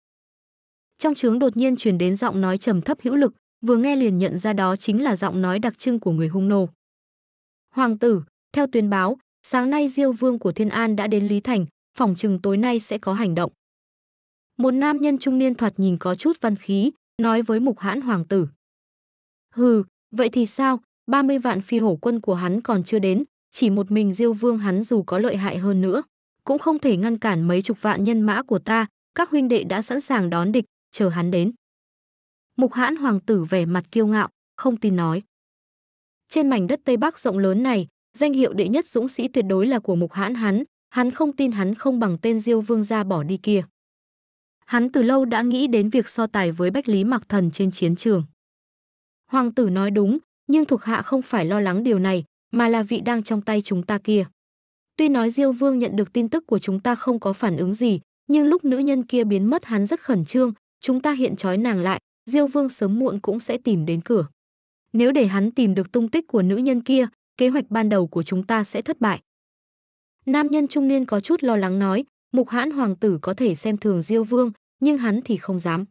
Trong trướng đột nhiên truyền đến giọng nói trầm thấp hữu lực, vừa nghe liền nhận ra đó chính là giọng nói đặc trưng của người hung nô. Hoàng tử, theo tuyên báo, sáng nay Diêu Vương của Thiên An đã đến Lý Thành, phòng trừng tối nay sẽ có hành động. Một nam nhân trung niên thoạt nhìn có chút văn khí, nói với mục hãn hoàng tử. Hừ, vậy thì sao, 30 vạn phi hổ quân của hắn còn chưa đến, chỉ một mình Diêu Vương hắn dù có lợi hại hơn nữa, cũng không thể ngăn cản mấy chục vạn nhân mã của ta, các huynh đệ đã sẵn sàng đón địch, chờ hắn đến. Mục hãn hoàng tử vẻ mặt kiêu ngạo, không tin nói. Trên mảnh đất Tây Bắc rộng lớn này, danh hiệu đệ nhất dũng sĩ tuyệt đối là của mục hãn hắn, hắn không tin hắn không bằng tên diêu vương gia bỏ đi kia. Hắn từ lâu đã nghĩ đến việc so tài với Bách Lý Mặc Thần trên chiến trường. Hoàng tử nói đúng, nhưng thuộc hạ không phải lo lắng điều này, mà là vị đang trong tay chúng ta kia. Tuy nói Diêu Vương nhận được tin tức của chúng ta không có phản ứng gì, nhưng lúc nữ nhân kia biến mất hắn rất khẩn trương, chúng ta hiện trói nàng lại, Diêu Vương sớm muộn cũng sẽ tìm đến cửa. Nếu để hắn tìm được tung tích của nữ nhân kia, kế hoạch ban đầu của chúng ta sẽ thất bại. Nam nhân trung niên có chút lo lắng nói, mục hãn hoàng tử có thể xem thường Diêu Vương, nhưng hắn thì không dám.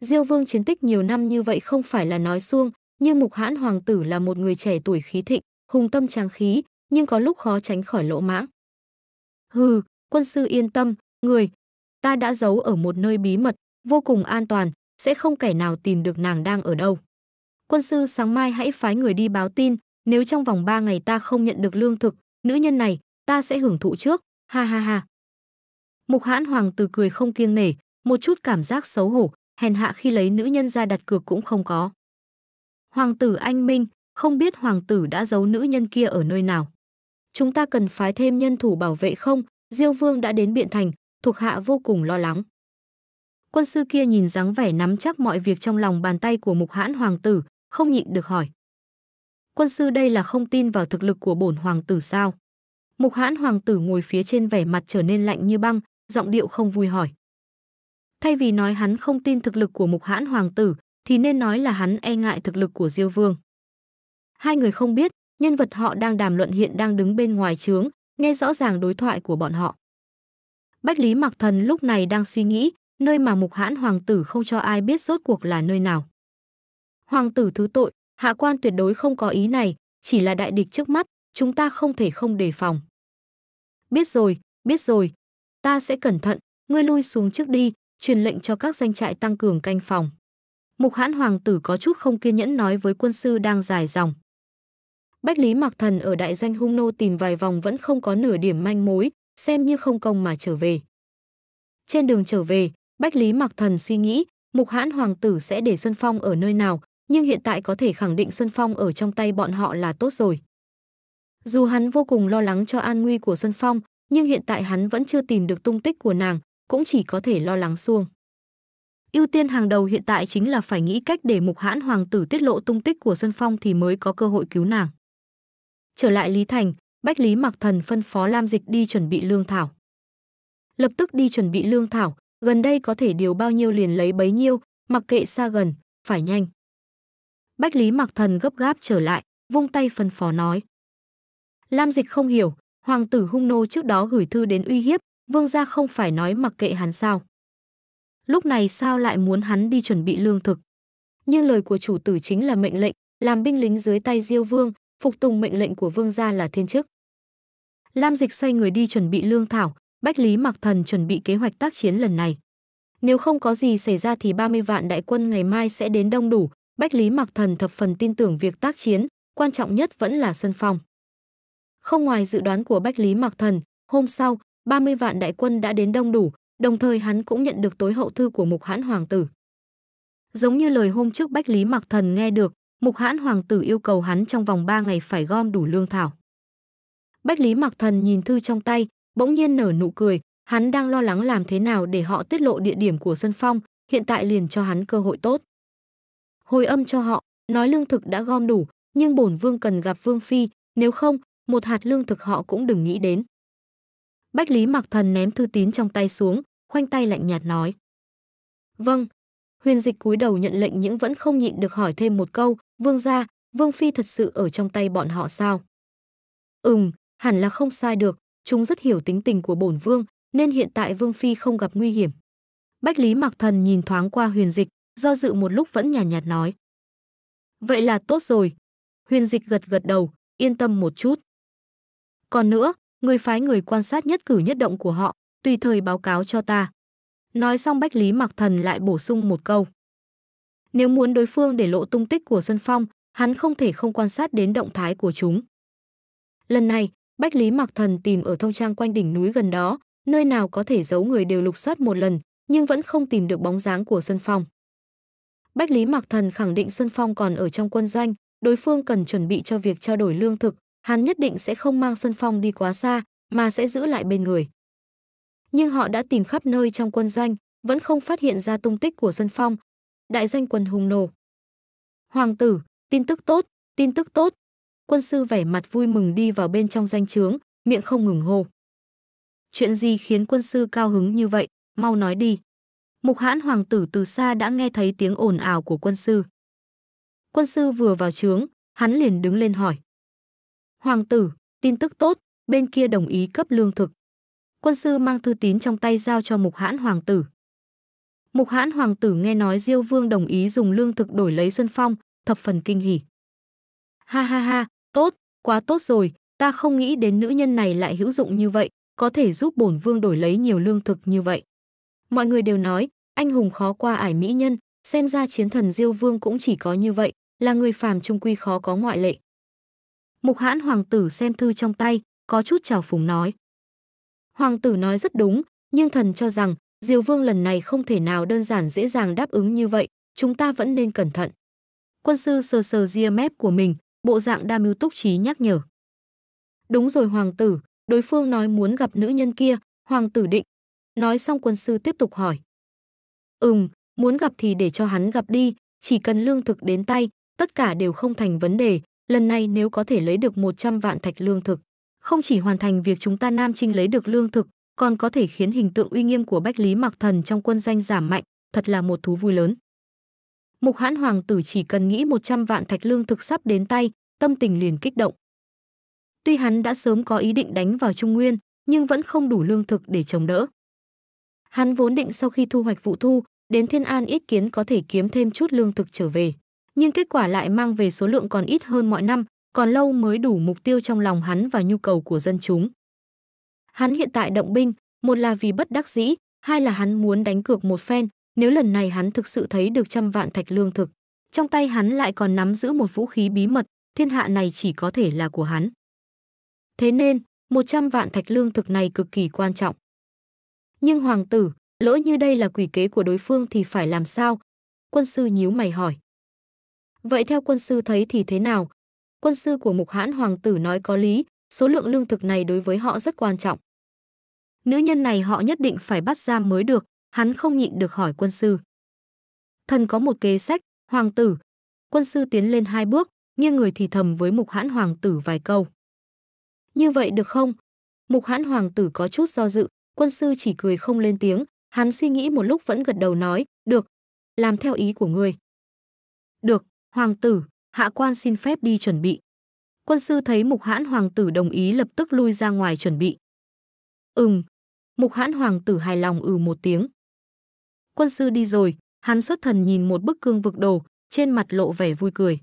Diêu Vương chiến tích nhiều năm như vậy không phải là nói suông, nhưng mục hãn hoàng tử là một người trẻ tuổi khí thịnh, hùng tâm trang khí, nhưng có lúc khó tránh khỏi lỗ mãng. Hừ, quân sư yên tâm, người, ta đã giấu ở một nơi bí mật, vô cùng an toàn, sẽ không kẻ nào tìm được nàng đang ở đâu. Quân sư sáng mai hãy phái người đi báo tin, nếu trong vòng 3 ngày ta không nhận được lương thực, nữ nhân này, ta sẽ hưởng thụ trước, ha ha ha. Mục hãn hoàng từ cười không kiêng nể, một chút cảm giác xấu hổ, hèn hạ khi lấy nữ nhân ra đặt cược cũng không có. Hoàng tử anh Minh, không biết hoàng tử đã giấu nữ nhân kia ở nơi nào. Chúng ta cần phái thêm nhân thủ bảo vệ không, Diêu Vương đã đến Biện Thành, thuộc hạ vô cùng lo lắng. Quân sư kia nhìn dáng vẻ nắm chắc mọi việc trong lòng bàn tay của mục hãn hoàng tử, không nhịn được hỏi. Quân sư đây là không tin vào thực lực của bổn hoàng tử sao? Mục hãn hoàng tử ngồi phía trên vẻ mặt trở nên lạnh như băng, giọng điệu không vui hỏi. Thay vì nói hắn không tin thực lực của mục hãn hoàng tử, thì nên nói là hắn e ngại thực lực của Diêu Vương. Hai người không biết, nhân vật họ đang đàm luận hiện đang đứng bên ngoài trướng, nghe rõ ràng đối thoại của bọn họ. Bách Lý Mặc Thần lúc này đang suy nghĩ, nơi mà mục hãn hoàng tử không cho ai biết rốt cuộc là nơi nào. Hoàng tử thứ tội, hạ quan tuyệt đối không có ý này, chỉ là đại địch trước mắt, chúng ta không thể không đề phòng. Biết rồi, biết rồi, ta sẽ cẩn thận, ngươi lui xuống trước đi, truyền lệnh cho các doanh trại tăng cường canh phòng. Mục hãn hoàng tử có chút không kiên nhẫn nói với quân sư đang dài dòng. Bách Lý Mạc Thần ở đại doanh hung nô tìm vài vòng vẫn không có nửa điểm manh mối, xem như không công mà trở về. Trên đường trở về, Bách Lý Mặc Thần suy nghĩ, Mục Hãn Hoàng tử sẽ để Xuân Phong ở nơi nào, nhưng hiện tại có thể khẳng định Xuân Phong ở trong tay bọn họ là tốt rồi. Dù hắn vô cùng lo lắng cho an nguy của Xuân Phong, nhưng hiện tại hắn vẫn chưa tìm được tung tích của nàng, cũng chỉ có thể lo lắng xuông. Ưu tiên hàng đầu hiện tại chính là phải nghĩ cách để Mục Hãn Hoàng tử tiết lộ tung tích của Xuân Phong thì mới có cơ hội cứu nàng. Trở lại Lý Thành, Bách Lý Mặc Thần phân phó Lam Dịch đi chuẩn bị lương thảo. Lập tức đi chuẩn bị lương thảo, gần đây có thể điều bao nhiêu liền lấy bấy nhiêu, mặc kệ xa gần, phải nhanh. Bách Lý Mặc Thần gấp gáp trở lại, vung tay phân phó nói. Lam Dịch không hiểu, hoàng tử hung nô trước đó gửi thư đến uy hiếp, vương gia không phải nói mặc kệ hắn sao. Lúc này sao lại muốn hắn đi chuẩn bị lương thực. Nhưng lời của chủ tử chính là mệnh lệnh, làm binh lính dưới tay diêu vương, phục tùng mệnh lệnh của vương gia là thiên chức. Lam Dịch xoay người đi chuẩn bị lương thảo, Bách Lý Mặc Thần chuẩn bị kế hoạch tác chiến lần này. Nếu không có gì xảy ra thì 30 vạn đại quân ngày mai sẽ đến đông đủ, Bách Lý Mặc Thần thập phần tin tưởng việc tác chiến, quan trọng nhất vẫn là Xuân Phong. Không ngoài dự đoán của Bách Lý Mặc Thần, hôm sau, 30 vạn đại quân đã đến đông đủ, đồng thời hắn cũng nhận được tối hậu thư của Mục Hãn Hoàng tử. Giống như lời hôm trước Bách Lý Mặc Thần nghe được, Mục Hãn Hoàng tử yêu cầu hắn trong vòng 3 ngày phải gom đủ lương thảo. Bách Lý Mặc Thần nhìn thư trong tay, bỗng nhiên nở nụ cười, hắn đang lo lắng làm thế nào để họ tiết lộ địa điểm của Xuân Phong, hiện tại liền cho hắn cơ hội tốt. Hồi âm cho họ, nói lương thực đã gom đủ, nhưng bổn vương cần gặp vương phi, nếu không, một hạt lương thực họ cũng đừng nghĩ đến. Bách Lý mặc Thần ném thư tín trong tay xuống, khoanh tay lạnh nhạt nói. Vâng, huyền dịch cúi đầu nhận lệnh nhưng vẫn không nhịn được hỏi thêm một câu, vương gia, vương phi thật sự ở trong tay bọn họ sao? Ừm, hẳn là không sai được, chúng rất hiểu tính tình của bổn vương, nên hiện tại vương phi không gặp nguy hiểm. Bách Lý Mặc Thần nhìn thoáng qua Huyền Dịch, do dự một lúc vẫn nhàn nhạt, nhạt nói: "Vậy là tốt rồi." Huyền Dịch gật gật đầu, yên tâm một chút. "Còn nữa, người phái người quan sát nhất cử nhất động của họ, tùy thời báo cáo cho ta." Nói xong Bách Lý Mặc Thần lại bổ sung một câu: "Nếu muốn đối phương để lộ tung tích của Xuân Phong, hắn không thể không quan sát đến động thái của chúng." Lần này, Bách Lý Mặc Thần tìm ở thông trang quanh đỉnh núi gần đó, nơi nào có thể giấu người đều lục soát một lần, nhưng vẫn không tìm được bóng dáng của Xuân Phong. Bách Lý Mặc Thần khẳng định Xuân Phong còn ở trong quân doanh, đối phương cần chuẩn bị cho việc trao đổi lương thực, hắn nhất định sẽ không mang Xuân Phong đi quá xa, mà sẽ giữ lại bên người. Nhưng họ đã tìm khắp nơi trong quân doanh, vẫn không phát hiện ra tung tích của Xuân Phong. Đại doanh quân hùng nổ. Hoàng tử, tin tức tốt, tin tức tốt, quân sư vẻ mặt vui mừng đi vào bên trong doanh trướng, miệng không ngừng hô. Chuyện gì khiến quân sư cao hứng như vậy, mau nói đi. Mục hãn hoàng tử từ xa đã nghe thấy tiếng ồn ào của quân sư. Quân sư vừa vào trướng, hắn liền đứng lên hỏi. Hoàng tử, tin tức tốt, bên kia đồng ý cấp lương thực. Quân sư mang thư tín trong tay giao cho mục hãn hoàng tử. Mục hãn hoàng tử nghe nói Diêu Vương đồng ý dùng lương thực đổi lấy Xuân Phong, thập phần kinh hỉ. Ha ha ha, Tốt, quá tốt rồi, ta không nghĩ đến nữ nhân này lại hữu dụng như vậy, có thể giúp bổn vương đổi lấy nhiều lương thực như vậy. Mọi người đều nói, anh hùng khó qua ải mỹ nhân, xem ra chiến thần Diêu Vương cũng chỉ có như vậy, là người phàm trung quy khó có ngoại lệ. Mục hãn hoàng tử xem thư trong tay, có chút trào phúng nói. Hoàng tử nói rất đúng, nhưng thần cho rằng diêu Vương lần này không thể nào đơn giản dễ dàng đáp ứng như vậy, chúng ta vẫn nên cẩn thận. Quân sư sờ sờ ria mép của mình, bộ dạng đa mưu túc trí nhắc nhở. Đúng rồi hoàng tử, đối phương nói muốn gặp nữ nhân kia, hoàng tử định. Nói xong quân sư tiếp tục hỏi. Ừm, muốn gặp thì để cho hắn gặp đi, chỉ cần lương thực đến tay, tất cả đều không thành vấn đề, lần này nếu có thể lấy được 100 vạn thạch lương thực. Không chỉ hoàn thành việc chúng ta Nam Trinh lấy được lương thực, còn có thể khiến hình tượng uy nghiêm của Bách Lý Mặc Thần trong quân doanh giảm mạnh, thật là một thú vui lớn. Mục hãn hoàng tử chỉ cần nghĩ 100 vạn thạch lương thực sắp đến tay, tâm tình liền kích động. Tuy hắn đã sớm có ý định đánh vào Trung Nguyên, nhưng vẫn không đủ lương thực để chống đỡ. Hắn vốn định sau khi thu hoạch vụ thu, đến Thiên An ít kiến có thể kiếm thêm chút lương thực trở về. Nhưng kết quả lại mang về số lượng còn ít hơn mọi năm, còn lâu mới đủ mục tiêu trong lòng hắn và nhu cầu của dân chúng. Hắn hiện tại động binh, một là vì bất đắc dĩ, hai là hắn muốn đánh cược một phen, nếu lần này hắn thực sự thấy được trăm vạn thạch lương thực, trong tay hắn lại còn nắm giữ một vũ khí bí mật, thiên hạ này chỉ có thể là của hắn. Thế nên, một trăm vạn thạch lương thực này cực kỳ quan trọng. Nhưng hoàng tử, lỡ như đây là quỷ kế của đối phương thì phải làm sao? Quân sư nhíu mày hỏi. Vậy theo quân sư thấy thì thế nào? Quân sư của mục hãn hoàng tử nói có lý, số lượng lương thực này đối với họ rất quan trọng. Nữ nhân này họ nhất định phải bắt giam mới được, hắn không nhịn được hỏi quân sư. Thần có một kế sách, hoàng tử. Quân sư tiến lên hai bước, nghiêng người thì thầm với mục hãn hoàng tử vài câu. Như vậy được không? Mục hãn hoàng tử có chút do dự, quân sư chỉ cười không lên tiếng, hắn suy nghĩ một lúc vẫn gật đầu nói, được, làm theo ý của người. Được, hoàng tử, hạ quan xin phép đi chuẩn bị. Quân sư thấy mục hãn hoàng tử đồng ý lập tức lui ra ngoài chuẩn bị. Ừm, mục hãn hoàng tử hài lòng ừ một tiếng quân sư đi rồi, hắn xuất thần nhìn một bức cương vực đồ, trên mặt lộ vẻ vui cười.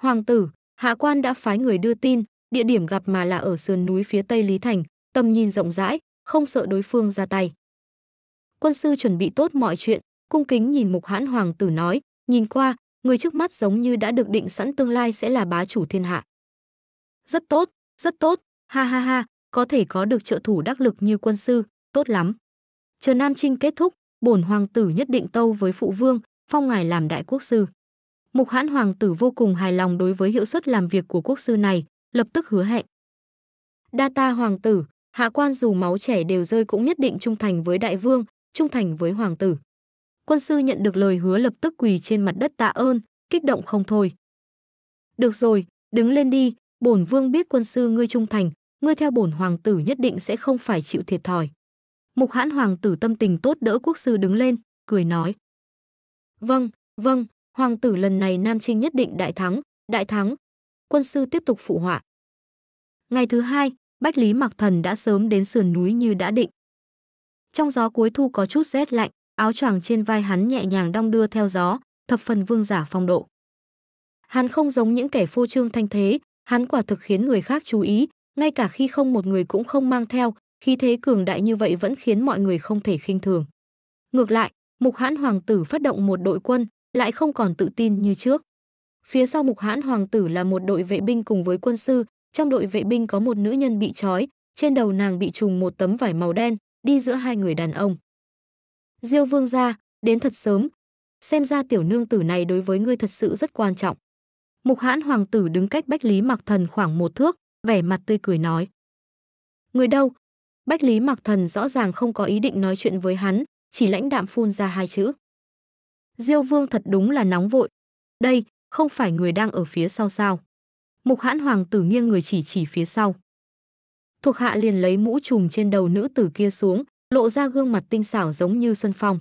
Hoàng tử, hạ quan đã phái người đưa tin, địa điểm gặp mà là ở sườn núi phía tây Lý Thành, tầm nhìn rộng rãi, không sợ đối phương ra tay. Quân sư chuẩn bị tốt mọi chuyện, cung kính nhìn mục hãn hoàng tử nói, nhìn qua, người trước mắt giống như đã được định sẵn tương lai sẽ là bá chủ thiên hạ. Rất tốt, rất tốt, ha ha ha, có thể có được trợ thủ đắc lực như quân sư, tốt lắm. Chờ Nam Trinh kết thúc, bổn hoàng tử nhất định tâu với phụ vương, phong ngài làm đại quốc sư. Mục hãn hoàng tử vô cùng hài lòng đối với hiệu suất làm việc của quốc sư này, lập tức hứa hẹn. Đa ta hoàng tử, hạ quan dù máu chảy đều rơi cũng nhất định trung thành với đại vương, trung thành với hoàng tử. Quân sư nhận được lời hứa lập tức quỳ trên mặt đất tạ ơn, kích động không thôi. Được rồi, đứng lên đi, bổn vương biết quân sư ngươi trung thành, ngươi theo bổn hoàng tử nhất định sẽ không phải chịu thiệt thòi. Mục hãn hoàng tử tâm tình tốt đỡ quốc sư đứng lên, cười nói. Vâng, vâng, hoàng tử lần này Nam Trinh nhất định đại thắng, đại thắng. Quân sư tiếp tục phụ họa. Ngày thứ hai, Bách Lý Mặc Thần đã sớm đến sườn núi như đã định. Trong gió cuối thu có chút rét lạnh, áo choàng trên vai hắn nhẹ nhàng đong đưa theo gió, thập phần vương giả phong độ. Hắn không giống những kẻ phô trương thanh thế, hắn quả thực khiến người khác chú ý, ngay cả khi không một người cũng không mang theo, khí thế cường đại như vậy vẫn khiến mọi người không thể khinh thường. Ngược lại, Mục Hãn Hoàng tử phát động một đội quân, lại không còn tự tin như trước. Phía sau Mục Hãn Hoàng tử là một đội vệ binh cùng với quân sư, trong đội vệ binh có một nữ nhân bị trói, trên đầu nàng bị trùng một tấm vải màu đen, đi giữa hai người đàn ông. Diêu Vương gia, đến thật sớm, xem ra tiểu nương tử này đối với ngươi thật sự rất quan trọng. Mục Hãn Hoàng tử đứng cách Bách Lý Mặc Thần khoảng một thước, vẻ mặt tươi cười nói: "Người đâu, Bách Lý Mặc Thần rõ ràng không có ý định nói chuyện với hắn, chỉ lãnh đạm phun ra hai chữ. Diêu Vương thật đúng là nóng vội. Đây, không phải người đang ở phía sau sao. Mục hãn hoàng tử nghiêng người chỉ chỉ phía sau. Thuộc hạ liền lấy mũ trùm trên đầu nữ tử kia xuống, lộ ra gương mặt tinh xảo giống như Xuân Phong.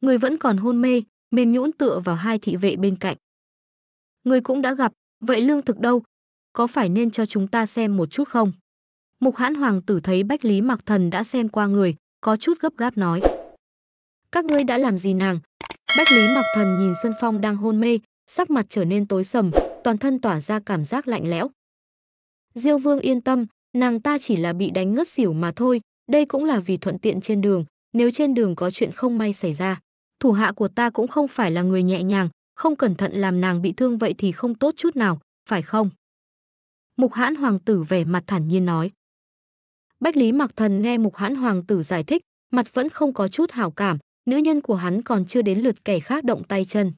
Người vẫn còn hôn mê, mềm nhũn tựa vào hai thị vệ bên cạnh. Người cũng đã gặp, vậy lương thực đâu? Có phải nên cho chúng ta xem một chút không? Mục hãn hoàng tử thấy Bách Lý Mặc Thần đã xem qua người, có chút gấp gáp nói. Các ngươi đã làm gì nàng? Bách Lý Mặc Thần nhìn Xuân Phong đang hôn mê, sắc mặt trở nên tối sầm, toàn thân tỏa ra cảm giác lạnh lẽo. Diêu Vương yên tâm, nàng ta chỉ là bị đánh ngất xỉu mà thôi, đây cũng là vì thuận tiện trên đường, nếu trên đường có chuyện không may xảy ra. Thủ hạ của ta cũng không phải là người nhẹ nhàng, không cẩn thận làm nàng bị thương vậy thì không tốt chút nào, phải không? Mục hãn hoàng tử vẻ mặt thản nhiên nói. Bách Lý Mặc Thần nghe Mục Hãn Hoàng tử giải thích, mặt vẫn không có chút hảo cảm, nữ nhân của hắn còn chưa đến lượt kẻ khác động tay chân.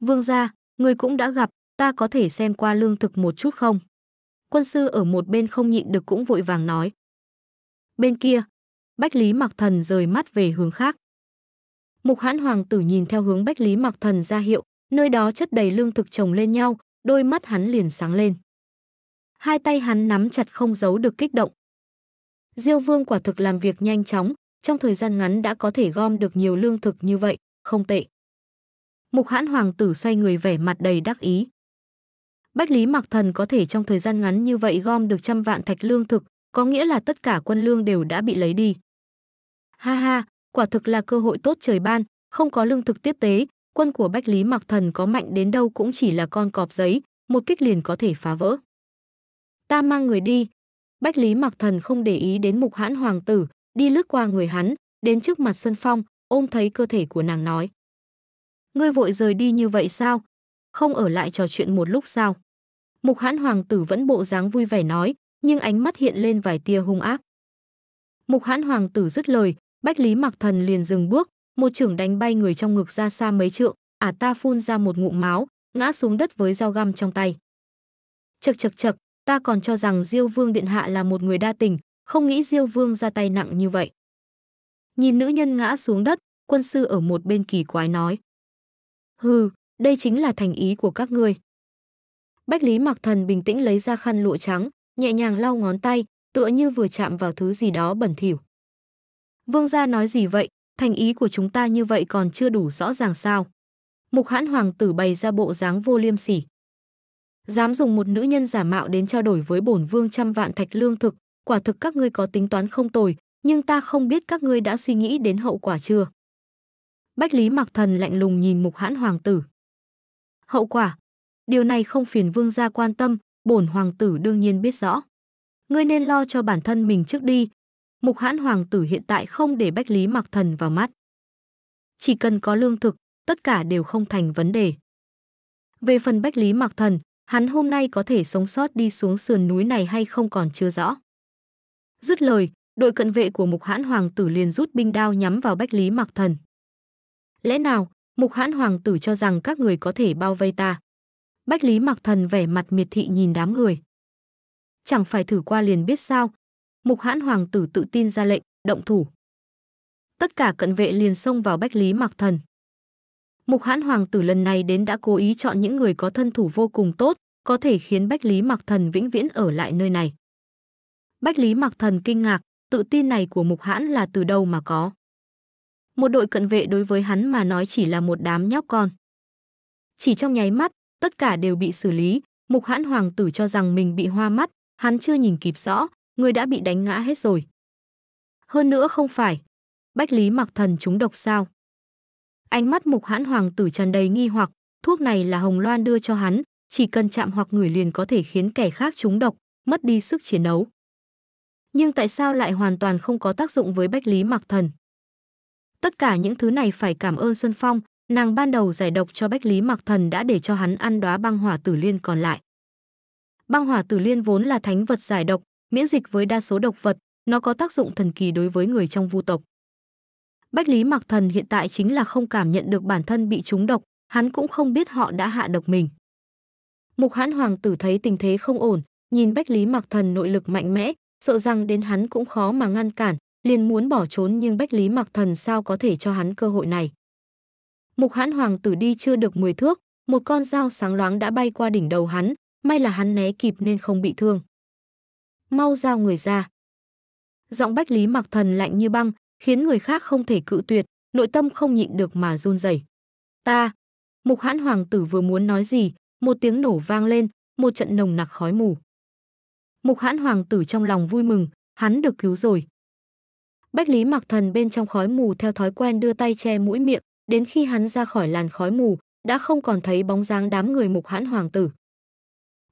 Vương gia, người cũng đã gặp, ta có thể xem qua lương thực một chút không? Quân sư ở một bên không nhịn được cũng vội vàng nói. Bên kia, Bách Lý Mặc Thần rời mắt về hướng khác. Mục Hãn Hoàng tử nhìn theo hướng Bách Lý Mặc Thần ra hiệu, nơi đó chất đầy lương thực chồng lên nhau, đôi mắt hắn liền sáng lên. Hai tay hắn nắm chặt không giấu được kích động, Diêu Vương quả thực làm việc nhanh chóng, trong thời gian ngắn đã có thể gom được nhiều lương thực như vậy, không tệ. Mục hãn hoàng tử xoay người vẻ mặt đầy đắc ý. Bách Lý Mạc Thần có thể trong thời gian ngắn như vậy gom được trăm vạn thạch lương thực, có nghĩa là tất cả quân lương đều đã bị lấy đi. Ha ha, quả thực là cơ hội tốt trời ban, không có lương thực tiếp tế, quân của Bách Lý Mạc Thần có mạnh đến đâu cũng chỉ là con cọp giấy, một kích liền có thể phá vỡ. Ta mang người đi, Bách Lý Mặc Thần không để ý đến Mục Hãn hoàng tử, đi lướt qua người hắn, đến trước mặt Xuân Phong, ôm thấy cơ thể của nàng nói: "Ngươi vội rời đi như vậy sao? Không ở lại trò chuyện một lúc sao?" Mục Hãn hoàng tử vẫn bộ dáng vui vẻ nói, nhưng ánh mắt hiện lên vài tia hung ác. Mục Hãn hoàng tử dứt lời, Bách Lý Mặc Thần liền dừng bước, một trưởng đánh bay người trong ngực ra xa mấy trượng, ả ta phun ra một ngụm máu, ngã xuống đất với dao găm trong tay. Chậc chậc chậc, Ta còn cho rằng Diêu Vương Điện Hạ là một người đa tình, không nghĩ Diêu Vương ra tay nặng như vậy. Nhìn nữ nhân ngã xuống đất, quân sư ở một bên kỳ quái nói. Hừ, đây chính là thành ý của các ngươi. Bách Lý Mặc Thần bình tĩnh lấy ra khăn lụa trắng, nhẹ nhàng lau ngón tay, tựa như vừa chạm vào thứ gì đó bẩn thỉu. Vương gia nói gì vậy, thành ý của chúng ta như vậy còn chưa đủ rõ ràng sao? Mục hãn hoàng tử bày ra bộ dáng vô liêm sỉ dám dùng một nữ nhân giả mạo đến trao đổi với bổn vương trăm vạn thạch lương thực, quả thực các ngươi có tính toán không tồi, nhưng ta không biết các ngươi đã suy nghĩ đến hậu quả chưa. Bách Lý Mặc Thần lạnh lùng nhìn Mục Hãn hoàng tử. Hậu quả? Điều này không phiền vương gia quan tâm, bổn hoàng tử đương nhiên biết rõ. Ngươi nên lo cho bản thân mình trước đi. Mục Hãn hoàng tử hiện tại không để Bách Lý Mặc Thần vào mắt. Chỉ cần có lương thực, tất cả đều không thành vấn đề. Về phần Bách Lý Mặc Thần, hắn hôm nay có thể sống sót đi xuống sườn núi này hay không còn chưa rõ. Dứt lời, đội cận vệ của Mục Hãn Hoàng tử liền rút binh đao nhắm vào Bách Lý Mặc Thần. Lẽ nào, Mục Hãn Hoàng tử cho rằng các người có thể bao vây ta? Bách Lý Mặc Thần vẻ mặt miệt thị nhìn đám người. Chẳng phải thử qua liền biết sao? Mục Hãn Hoàng tử tự tin ra lệnh, động thủ. Tất cả cận vệ liền xông vào Bách Lý Mặc Thần. Mục Hãn Hoàng tử lần này đến đã cố ý chọn những người có thân thủ vô cùng tốt, có thể khiến Bách Lý Mặc Thần vĩnh viễn ở lại nơi này. Bách Lý Mặc Thần kinh ngạc, tự tin này của Mục Hãn là từ đâu mà có. Một đội cận vệ đối với hắn mà nói chỉ là một đám nhóc con. Chỉ trong nháy mắt, tất cả đều bị xử lý, Mục Hãn Hoàng tử cho rằng mình bị hoa mắt, hắn chưa nhìn kịp rõ, người đã bị đánh ngã hết rồi. Hơn nữa không phải, Bách Lý Mặc Thần trúng độc sao? Ánh mắt mục hãn hoàng tử tràn đầy nghi hoặc, thuốc này là Hồng Loan đưa cho hắn, chỉ cần chạm hoặc ngửi liền có thể khiến kẻ khác trúng độc, mất đi sức chiến đấu. Nhưng tại sao lại hoàn toàn không có tác dụng với Bách Lý Mặc Thần? Tất cả những thứ này phải cảm ơn Xuân Phong, nàng ban đầu giải độc cho Bách Lý Mặc Thần đã để cho hắn ăn đóa băng hỏa tử liên còn lại. Băng hỏa tử liên vốn là thánh vật giải độc, miễn dịch với đa số độc vật, nó có tác dụng thần kỳ đối với người trong vu tộc. Bách Lý Mặc Thần hiện tại chính là không cảm nhận được bản thân bị trúng độc, hắn cũng không biết họ đã hạ độc mình. Mục Hãn Hoàng tử thấy tình thế không ổn, nhìn Bách Lý Mặc Thần nội lực mạnh mẽ, sợ rằng đến hắn cũng khó mà ngăn cản, liền muốn bỏ trốn nhưng Bách Lý Mặc Thần sao có thể cho hắn cơ hội này. Mục Hãn Hoàng tử đi chưa được 10 thước, một con dao sáng loáng đã bay qua đỉnh đầu hắn, may là hắn né kịp nên không bị thương. Mau giao người ra. Giọng Bách Lý Mặc Thần lạnh như băng, khiến người khác không thể cự tuyệt, nội tâm không nhịn được mà run rẩy. Ta, Mục Hãn hoàng tử vừa muốn nói gì, một tiếng nổ vang lên, một trận nồng nặc khói mù. Mục Hãn hoàng tử trong lòng vui mừng, hắn được cứu rồi. Bách Lý Mặc Thần bên trong khói mù theo thói quen đưa tay che mũi miệng, đến khi hắn ra khỏi làn khói mù, đã không còn thấy bóng dáng đám người Mục Hãn hoàng tử.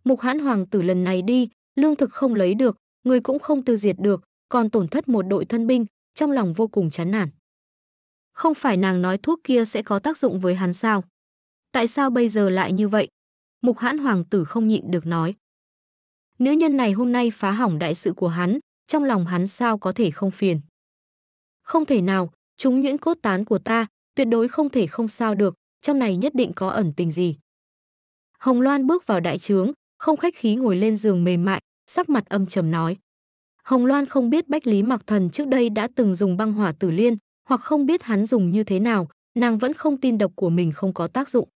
Mục Hãn hoàng tử lần này đi, lương thực không lấy được, người cũng không tiêu diệt được, còn tổn thất một đội thân binh, trong lòng vô cùng chán nản. Không phải nàng nói thuốc kia sẽ có tác dụng với hắn sao? Tại sao bây giờ lại như vậy? Mục hãn hoàng tử không nhịn được nói. Nữ nhân này hôm nay phá hỏng đại sự của hắn, trong lòng hắn sao có thể không phiền. Không thể nào, chúng nhuyễn cốt tán của ta, tuyệt đối không thể không sao được, trong này nhất định có ẩn tình gì. Hồng Loan bước vào đại trướng, không khách khí ngồi lên giường mềm mại, sắc mặt âm trầm nói. Hồng Loan không biết Bách Lý Mặc Thần trước đây đã từng dùng băng hỏa tử liên, hoặc không biết hắn dùng như thế nào, nàng vẫn không tin độc của mình không có tác dụng.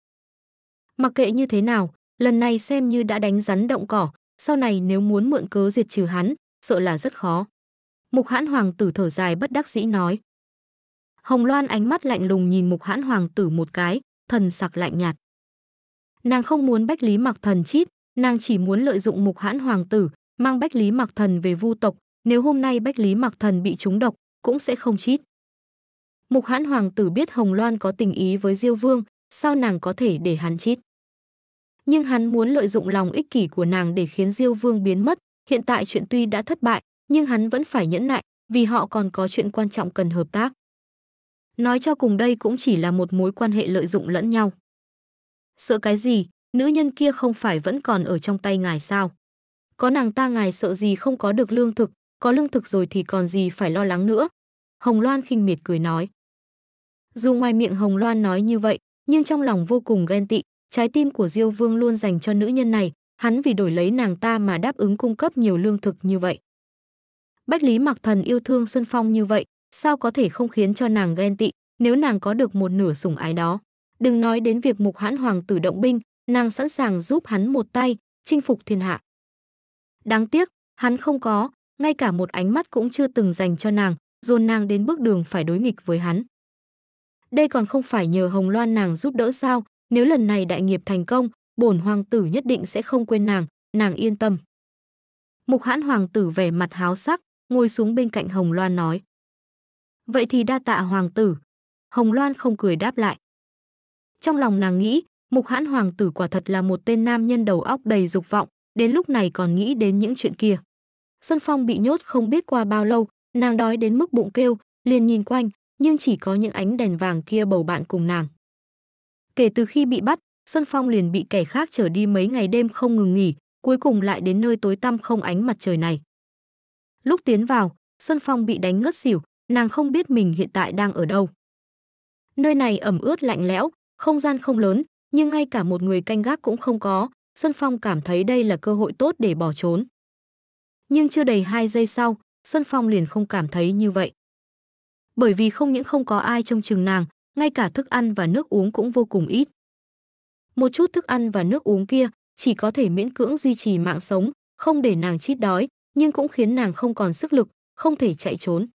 Mặc kệ như thế nào, lần này xem như đã đánh rắn động cỏ, sau này nếu muốn mượn cớ diệt trừ hắn, sợ là rất khó. Mục hãn hoàng tử thở dài bất đắc dĩ nói. Hồng Loan ánh mắt lạnh lùng nhìn mục hãn hoàng tử một cái, thần sặc lạnh nhạt. Nàng không muốn bách lý mặc thần chít, nàng chỉ muốn lợi dụng mục hãn hoàng tử, mang Bách Lý Mặc Thần về Vu tộc, nếu hôm nay Bách Lý Mặc Thần bị trúng độc, cũng sẽ không chít. Mục Hãn hoàng tử biết Hồng Loan có tình ý với Diêu Vương, sao nàng có thể để hắn chít? Nhưng hắn muốn lợi dụng lòng ích kỷ của nàng để khiến Diêu Vương biến mất, hiện tại chuyện tuy đã thất bại, nhưng hắn vẫn phải nhẫn nại, vì họ còn có chuyện quan trọng cần hợp tác. Nói cho cùng đây cũng chỉ là một mối quan hệ lợi dụng lẫn nhau. Sợ cái gì, nữ nhân kia không phải vẫn còn ở trong tay ngài sao? có nàng ta ngài sợ gì không có được lương thực, có lương thực rồi thì còn gì phải lo lắng nữa. Hồng Loan khinh miệt cười nói. Dù ngoài miệng Hồng Loan nói như vậy, nhưng trong lòng vô cùng ghen tị, trái tim của Diêu Vương luôn dành cho nữ nhân này, hắn vì đổi lấy nàng ta mà đáp ứng cung cấp nhiều lương thực như vậy. Bách Lý Mặc Thần yêu thương Xuân Phong như vậy, sao có thể không khiến cho nàng ghen tị nếu nàng có được một nửa sủng ái đó. Đừng nói đến việc mục hãn hoàng tử động binh, nàng sẵn sàng giúp hắn một tay, chinh phục thiên hạ. Đáng tiếc, hắn không có, ngay cả một ánh mắt cũng chưa từng dành cho nàng, dồn nàng đến bước đường phải đối nghịch với hắn. Đây còn không phải nhờ Hồng Loan nàng giúp đỡ sao, nếu lần này đại nghiệp thành công, bổn hoàng tử nhất định sẽ không quên nàng, nàng yên tâm. Mục hãn hoàng tử vẻ mặt háo sắc, ngồi xuống bên cạnh Hồng Loan nói. Vậy thì đa tạ hoàng tử. Hồng Loan không cười đáp lại. Trong lòng nàng nghĩ, mục hãn hoàng tử quả thật là một tên nam nhân đầu óc đầy dục vọng, đến lúc này còn nghĩ đến những chuyện kia. Xuân Phong bị nhốt không biết qua bao lâu, nàng đói đến mức bụng kêu, liền nhìn quanh, nhưng chỉ có những ánh đèn vàng kia bầu bạn cùng nàng. Kể từ khi bị bắt, Xuân Phong liền bị kẻ khác trở đi mấy ngày đêm không ngừng nghỉ, cuối cùng lại đến nơi tối tăm không ánh mặt trời này. Lúc tiến vào, Xuân Phong bị đánh ngất xỉu, nàng không biết mình hiện tại đang ở đâu. Nơi này ẩm ướt lạnh lẽo, không gian không lớn, nhưng ngay cả một người canh gác cũng không có, Xuân Phong cảm thấy đây là cơ hội tốt để bỏ trốn. Nhưng chưa đầy 2 giây sau, Xuân Phong liền không cảm thấy như vậy. Bởi vì không những không có ai trong chừng nàng, ngay cả thức ăn và nước uống cũng vô cùng ít. Một chút thức ăn và nước uống kia chỉ có thể miễn cưỡng duy trì mạng sống, không để nàng chít đói, nhưng cũng khiến nàng không còn sức lực, không thể chạy trốn.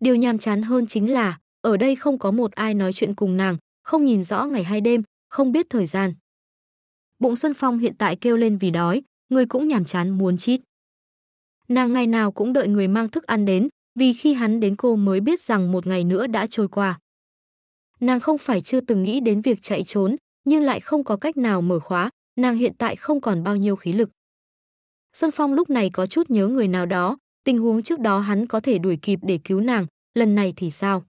Điều nhàm chán hơn chính là, ở đây không có một ai nói chuyện cùng nàng, không nhìn rõ ngày hay đêm, không biết thời gian bụng Xuân Phong hiện tại kêu lên vì đói, người cũng nhàm chán muốn chít. Nàng ngày nào cũng đợi người mang thức ăn đến, vì khi hắn đến cô mới biết rằng một ngày nữa đã trôi qua. Nàng không phải chưa từng nghĩ đến việc chạy trốn, nhưng lại không có cách nào mở khóa, nàng hiện tại không còn bao nhiêu khí lực. Xuân Phong lúc này có chút nhớ người nào đó, tình huống trước đó hắn có thể đuổi kịp để cứu nàng, lần này thì sao?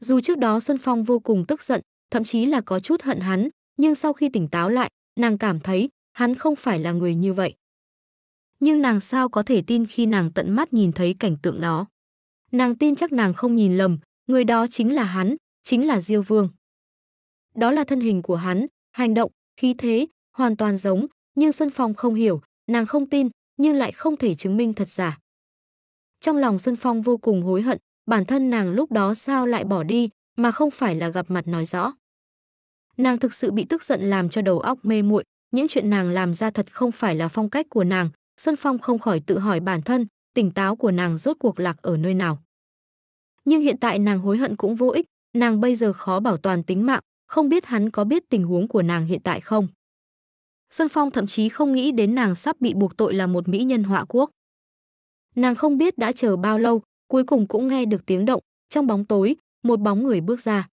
Dù trước đó Xuân Phong vô cùng tức giận, thậm chí là có chút hận hắn, nhưng sau khi tỉnh táo lại, Nàng cảm thấy hắn không phải là người như vậy. Nhưng nàng sao có thể tin khi nàng tận mắt nhìn thấy cảnh tượng đó. Nàng tin chắc nàng không nhìn lầm, người đó chính là hắn, chính là Diêu Vương. Đó là thân hình của hắn, hành động, khí thế, hoàn toàn giống, nhưng Xuân Phong không hiểu, nàng không tin, nhưng lại không thể chứng minh thật giả. Trong lòng Xuân Phong vô cùng hối hận, bản thân nàng lúc đó sao lại bỏ đi, mà không phải là gặp mặt nói rõ. Nàng thực sự bị tức giận làm cho đầu óc mê muội, những chuyện nàng làm ra thật không phải là phong cách của nàng, Xuân Phong không khỏi tự hỏi bản thân, tỉnh táo của nàng rốt cuộc lạc ở nơi nào. Nhưng hiện tại nàng hối hận cũng vô ích, nàng bây giờ khó bảo toàn tính mạng, không biết hắn có biết tình huống của nàng hiện tại không. Xuân Phong thậm chí không nghĩ đến nàng sắp bị buộc tội là một mỹ nhân họa quốc. Nàng không biết đã chờ bao lâu, cuối cùng cũng nghe được tiếng động, trong bóng tối, một bóng người bước ra.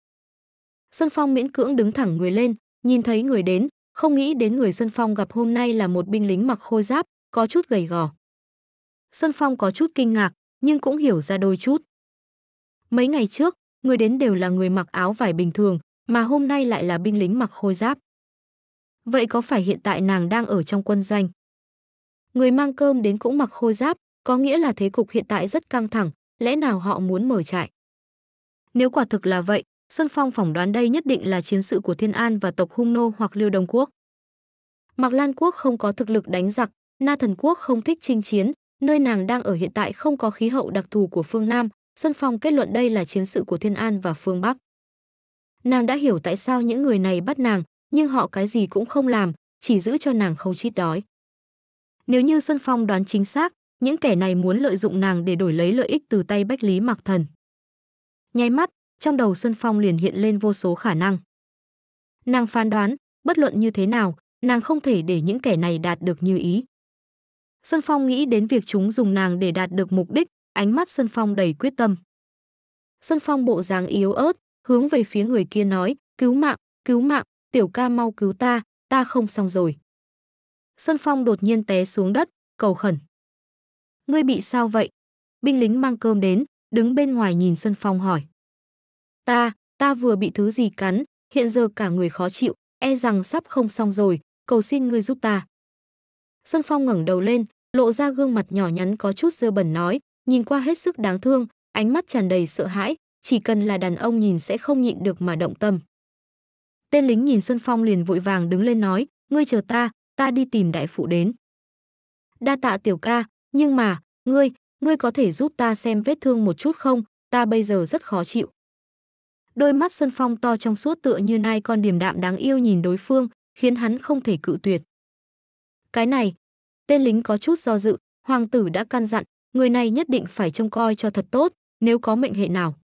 Xuân Phong miễn cưỡng đứng thẳng người lên, nhìn thấy người đến, không nghĩ đến người Xuân Phong gặp hôm nay là một binh lính mặc khôi giáp, có chút gầy gò. Xuân Phong có chút kinh ngạc, nhưng cũng hiểu ra đôi chút. Mấy ngày trước, người đến đều là người mặc áo vải bình thường, mà hôm nay lại là binh lính mặc khôi giáp. Vậy có phải hiện tại nàng đang ở trong quân doanh? Người mang cơm đến cũng mặc khôi giáp, có nghĩa là thế cục hiện tại rất căng thẳng, lẽ nào họ muốn mở trại? Nếu quả thực là vậy, Xuân Phong phỏng đoán đây nhất định là chiến sự của Thiên An và tộc Hung Nô hoặc Liêu Đồng Quốc. Mạc Lan Quốc không có thực lực đánh giặc, Na Thần Quốc không thích chinh chiến, nơi nàng đang ở hiện tại không có khí hậu đặc thù của phương Nam, Xuân Phong kết luận đây là chiến sự của Thiên An và phương Bắc. Nàng đã hiểu tại sao những người này bắt nàng, nhưng họ cái gì cũng không làm, chỉ giữ cho nàng không chít đói. Nếu như Xuân Phong đoán chính xác, những kẻ này muốn lợi dụng nàng để đổi lấy lợi ích từ tay Bách Lý Mạc Thần. Nháy mắt, trong đầu Xuân Phong liền hiện lên vô số khả năng. Nàng phán đoán, bất luận như thế nào, nàng không thể để những kẻ này đạt được như ý. Xuân Phong nghĩ đến việc chúng dùng nàng để đạt được mục đích, ánh mắt Xuân Phong đầy quyết tâm. Xuân Phong bộ dáng yếu ớt, hướng về phía người kia nói, cứu mạng, cứu mạng, tiểu ca mau cứu ta, ta không xong rồi. Xuân Phong đột nhiên té xuống đất, cầu khẩn. Ngươi bị sao vậy? Binh lính mang cơm đến, đứng bên ngoài nhìn Xuân Phong hỏi. Ta, ta vừa bị thứ gì cắn, hiện giờ cả người khó chịu, e rằng sắp không xong rồi, cầu xin ngươi giúp ta. Sơn Phong ngẩng đầu lên, lộ ra gương mặt nhỏ nhắn có chút dơ bẩn nói, nhìn qua hết sức đáng thương, ánh mắt tràn đầy sợ hãi, chỉ cần là đàn ông nhìn sẽ không nhịn được mà động tâm. Tên lính nhìn Xuân Phong liền vội vàng đứng lên nói, ngươi chờ ta, ta đi tìm đại phụ đến. Đa tạ tiểu ca, nhưng mà, ngươi, ngươi có thể giúp ta xem vết thương một chút không, ta bây giờ rất khó chịu. Đôi mắt Xuân Phong to trong suốt tựa như nai con điềm đạm đáng yêu nhìn đối phương, khiến hắn không thể cự tuyệt. Cái này, tên lính có chút do dự, hoàng tử đã căn dặn, người này nhất định phải trông coi cho thật tốt, nếu có mệnh hệ nào.